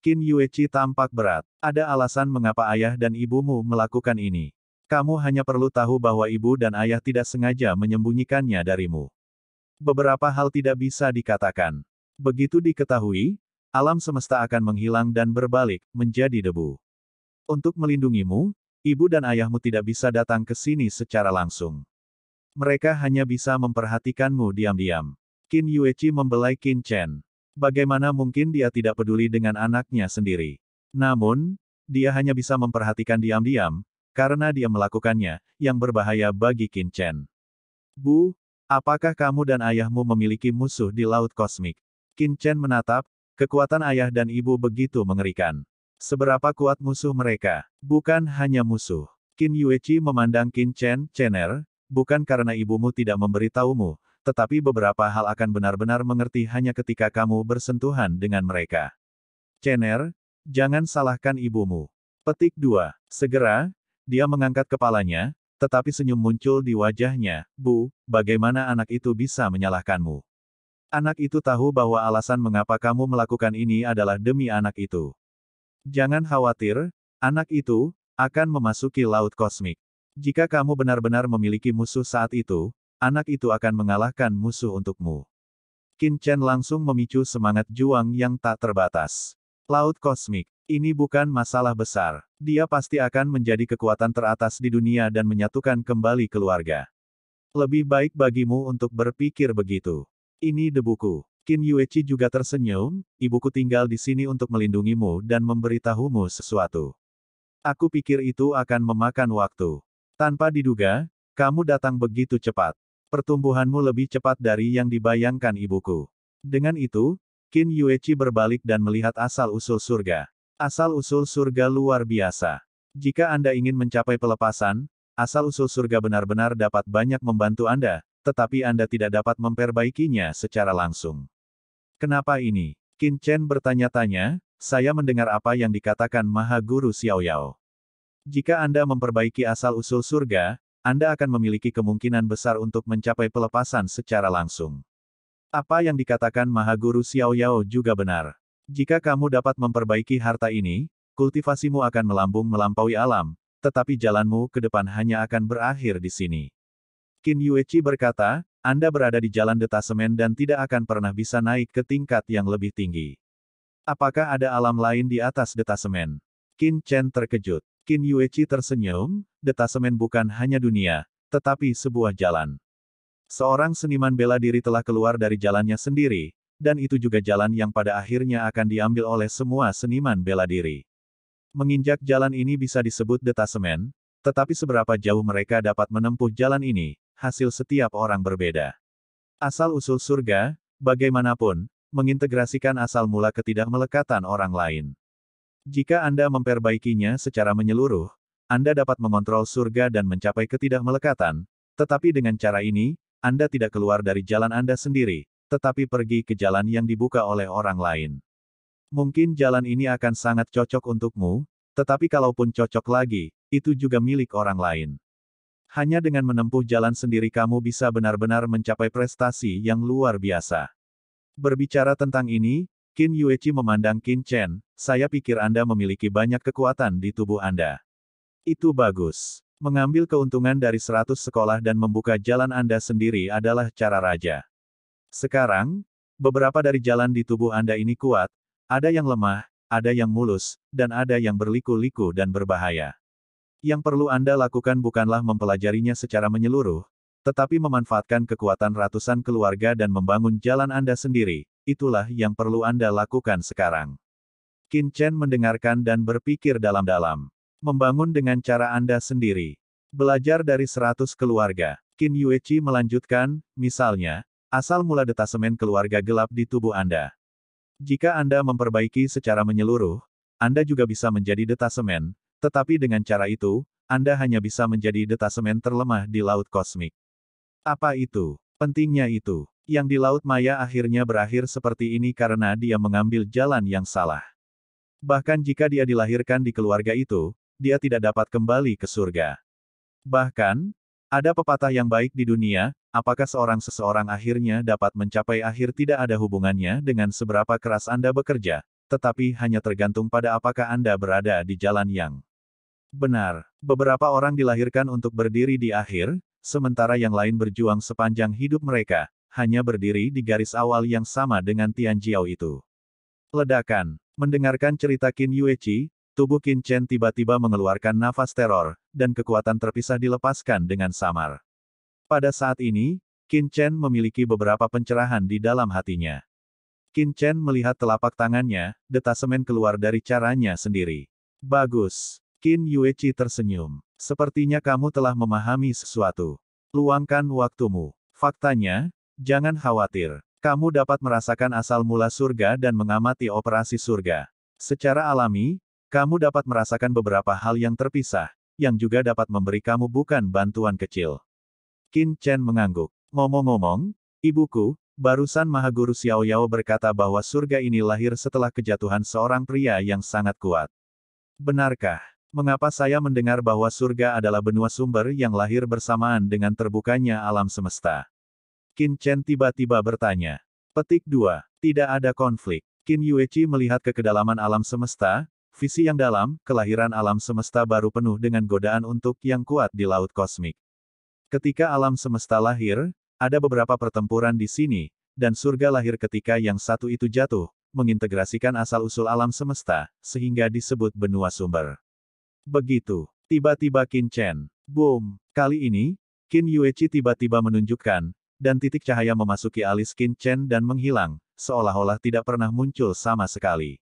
S1: Qin Yuechi tampak berat. Ada alasan mengapa ayah dan ibumu melakukan ini. Kamu hanya perlu tahu bahwa ibu dan ayah tidak sengaja menyembunyikannya darimu. Beberapa hal tidak bisa dikatakan. Begitu diketahui, alam semesta akan menghilang dan berbalik, menjadi debu. Untuk melindungimu, ibu dan ayahmu tidak bisa datang ke sini secara langsung. Mereka hanya bisa memperhatikanmu diam-diam. Qin Yueqi membelai Qin Chen. Bagaimana mungkin dia tidak peduli dengan anaknya sendiri? Namun, dia hanya bisa memperhatikan diam-diam, karena dia melakukannya, yang berbahaya bagi Qin Chen. Bu, apakah kamu dan ayahmu memiliki musuh di Laut Kosmik? Qin Chen menatap, kekuatan ayah dan ibu begitu mengerikan. Seberapa kuat musuh mereka? Bukan hanya musuh. Qin Yueqi memandang Qin Chen, Chener, bukan karena ibumu tidak memberitahumu, tetapi beberapa hal akan benar-benar mengerti hanya ketika kamu bersentuhan dengan mereka. Chener, jangan salahkan ibumu. Petik 2. Segera, dia mengangkat kepalanya, tetapi senyum muncul di wajahnya, Bu, bagaimana anak itu bisa menyalahkanmu? Anak itu tahu bahwa alasan mengapa kamu melakukan ini adalah demi anak itu. Jangan khawatir, anak itu akan memasuki laut kosmik. Jika kamu benar-benar memiliki musuh saat itu, anak itu akan mengalahkan musuh untukmu. Qin Chen langsung memicu semangat juang yang tak terbatas. Laut kosmik, ini bukan masalah besar. Dia pasti akan menjadi kekuatan teratas di dunia dan menyatukan kembali keluarga. Lebih baik bagimu untuk berpikir begitu. Ini debuku. Qin Yueqi juga tersenyum, ibuku tinggal di sini untuk melindungimu dan memberitahumu sesuatu. Aku pikir itu akan memakan waktu. Tanpa diduga, kamu datang begitu cepat. Pertumbuhanmu lebih cepat dari yang dibayangkan ibuku. Dengan itu, Qin Yueqi berbalik dan melihat asal-usul surga. Asal-usul surga luar biasa. Jika Anda ingin mencapai pelepasan, asal-usul surga benar-benar dapat banyak membantu Anda, tetapi Anda tidak dapat memperbaikinya secara langsung. Kenapa ini? Qin Chen bertanya-tanya, saya mendengar apa yang dikatakan Maha Guru Xiao Yao. Jika Anda memperbaiki asal-usul surga, Anda akan memiliki kemungkinan besar untuk mencapai pelepasan secara langsung. Apa yang dikatakan Maha Guru Xiao Yao juga benar. Jika kamu dapat memperbaiki harta ini, kultivasimu akan melambung melampaui alam, tetapi jalanmu ke depan hanya akan berakhir di sini. Qin Yueqi berkata, Anda berada di jalan detasemen dan tidak akan pernah bisa naik ke tingkat yang lebih tinggi. Apakah ada alam lain di atas detasemen? Qin Chen terkejut. Qin Yueqi tersenyum, detasemen bukan hanya dunia, tetapi sebuah jalan. Seorang seniman bela diri telah keluar dari jalannya sendiri, dan itu juga jalan yang pada akhirnya akan diambil oleh semua seniman bela diri. Menginjak jalan ini bisa disebut detasemen, tetapi seberapa jauh mereka dapat menempuh jalan ini, hasil setiap orang berbeda. Asal-usul surga, bagaimanapun, mengintegrasikan asal mula ketidakmelekatan orang lain. Jika Anda memperbaikinya secara menyeluruh, Anda dapat mengontrol surga dan mencapai ketidakmelekatan, tetapi dengan cara ini, Anda tidak keluar dari jalan Anda sendiri, tetapi pergi ke jalan yang dibuka oleh orang lain. Mungkin jalan ini akan sangat cocok untukmu, tetapi kalaupun cocok lagi, itu juga milik orang lain. Hanya dengan menempuh jalan sendiri kamu bisa benar-benar mencapai prestasi yang luar biasa. Berbicara tentang ini, Qin Yueqi memandang Qin Chen, saya pikir Anda memiliki banyak kekuatan di tubuh Anda. Itu bagus. Mengambil keuntungan dari seratus sekolah dan membuka jalan Anda sendiri adalah cara raja. Sekarang, beberapa dari jalan di tubuh Anda ini kuat, ada yang lemah, ada yang mulus, dan ada yang berliku-liku dan berbahaya. Yang perlu Anda lakukan bukanlah mempelajarinya secara menyeluruh, tetapi memanfaatkan kekuatan ratusan keluarga dan membangun jalan Anda sendiri, itulah yang perlu Anda lakukan sekarang. Qin Chen mendengarkan dan berpikir dalam-dalam. Membangun dengan cara Anda sendiri. Belajar dari seratus keluarga. Qin Yueqi melanjutkan, misalnya, asal mula detasemen keluarga gelap di tubuh Anda. Jika Anda memperbaiki secara menyeluruh, Anda juga bisa menjadi detasemen, tetapi dengan cara itu, Anda hanya bisa menjadi detasemen terlemah di laut kosmik. Apa itu? Pentingnya itu. Yang di Laut Maya akhirnya berakhir seperti ini karena dia mengambil jalan yang salah. Bahkan jika dia dilahirkan di keluarga itu, dia tidak dapat kembali ke surga. Bahkan, ada pepatah yang baik di dunia, apakah seorang seseorang akhirnya dapat mencapai akhir tidak ada hubungannya dengan seberapa keras Anda bekerja, tetapi hanya tergantung pada apakah Anda berada di jalan yang Benar, beberapa orang dilahirkan untuk berdiri di akhir, sementara yang lain berjuang sepanjang hidup mereka, hanya berdiri di garis awal yang sama dengan Tian Jiao itu. Ledakan, mendengarkan cerita Qin Yuechi, tubuh Qin Chen tiba-tiba mengeluarkan nafas teror, dan kekuatan terpisah dilepaskan dengan samar. Pada saat ini, Qin Chen memiliki beberapa pencerahan di dalam hatinya. Qin Chen melihat telapak tangannya, detasemen keluar dari caranya sendiri. Bagus. Qin Yueqi tersenyum. Sepertinya kamu telah memahami sesuatu. Luangkan waktumu. Faktanya, jangan khawatir. Kamu dapat merasakan asal mula surga dan mengamati operasi surga. Secara alami, kamu dapat merasakan beberapa hal yang terpisah, yang juga dapat memberi kamu bukan bantuan kecil. Qin Chen mengangguk. Ngomong-ngomong, ibuku, barusan Mahaguru Xiao Yao berkata bahwa surga ini lahir setelah kejatuhan seorang pria yang sangat kuat. Benarkah? Mengapa saya mendengar bahwa surga adalah benua sumber yang lahir bersamaan dengan terbukanya alam semesta? Qin Chen tiba-tiba bertanya. Petik 2. Tidak ada konflik. Qin Yueqi melihat ke kedalaman alam semesta, visi yang dalam, kelahiran alam semesta baru penuh dengan godaan untuk yang kuat di laut kosmik. Ketika alam semesta lahir, ada beberapa pertempuran di sini, dan surga lahir ketika yang satu itu jatuh, mengintegrasikan asal-usul alam semesta, sehingga disebut benua sumber. Begitu, tiba-tiba Qin Chen. Boom! Kali ini, Qin Yuechi tiba-tiba menunjukkan, dan titik cahaya memasuki alis Qin Chen dan menghilang, seolah-olah tidak pernah muncul sama sekali.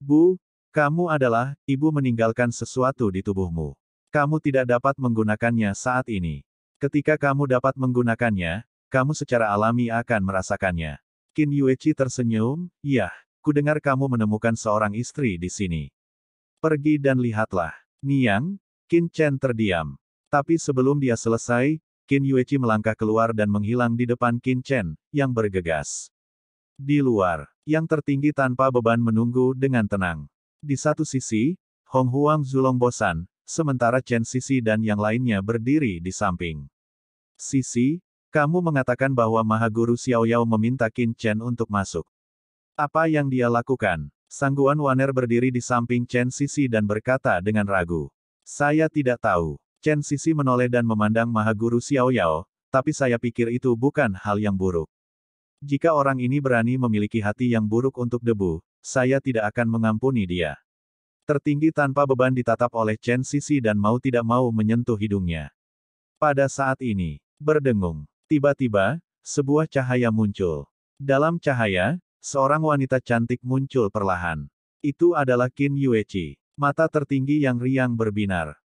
S1: Bu, kamu adalah, ibu meninggalkan sesuatu di tubuhmu. Kamu tidak dapat menggunakannya saat ini. Ketika kamu dapat menggunakannya, kamu secara alami akan merasakannya. Qin Yuechi tersenyum, yah, dengar kamu menemukan seorang istri di sini. Pergi dan lihatlah. Niang, Qin Chen terdiam. Tapi sebelum dia selesai, Qin Yueqi melangkah keluar dan menghilang di depan Qin Chen, yang bergegas. Di luar, yang tertinggi tanpa beban menunggu dengan tenang. Di satu sisi, Hong Huang Zulong bosan, sementara Chen Sisi dan yang lainnya berdiri di samping. Sisi, kamu mengatakan bahwa mahaguru Guru yao meminta Qin Chen untuk masuk. Apa yang dia lakukan? Sangguan Waner berdiri di samping Chen Sisi dan berkata dengan ragu. Saya tidak tahu. Chen Sisi menoleh dan memandang Mahaguru Xiao Yao, tapi saya pikir itu bukan hal yang buruk. Jika orang ini berani memiliki hati yang buruk untuk debu, saya tidak akan mengampuni dia. Tertinggi tanpa beban ditatap oleh Chen Sisi dan mau tidak mau menyentuh hidungnya. Pada saat ini, berdengung, tiba-tiba, sebuah cahaya muncul. Dalam cahaya, Seorang wanita cantik muncul perlahan. Itu adalah Qin Yueqi, mata tertinggi yang riang berbinar.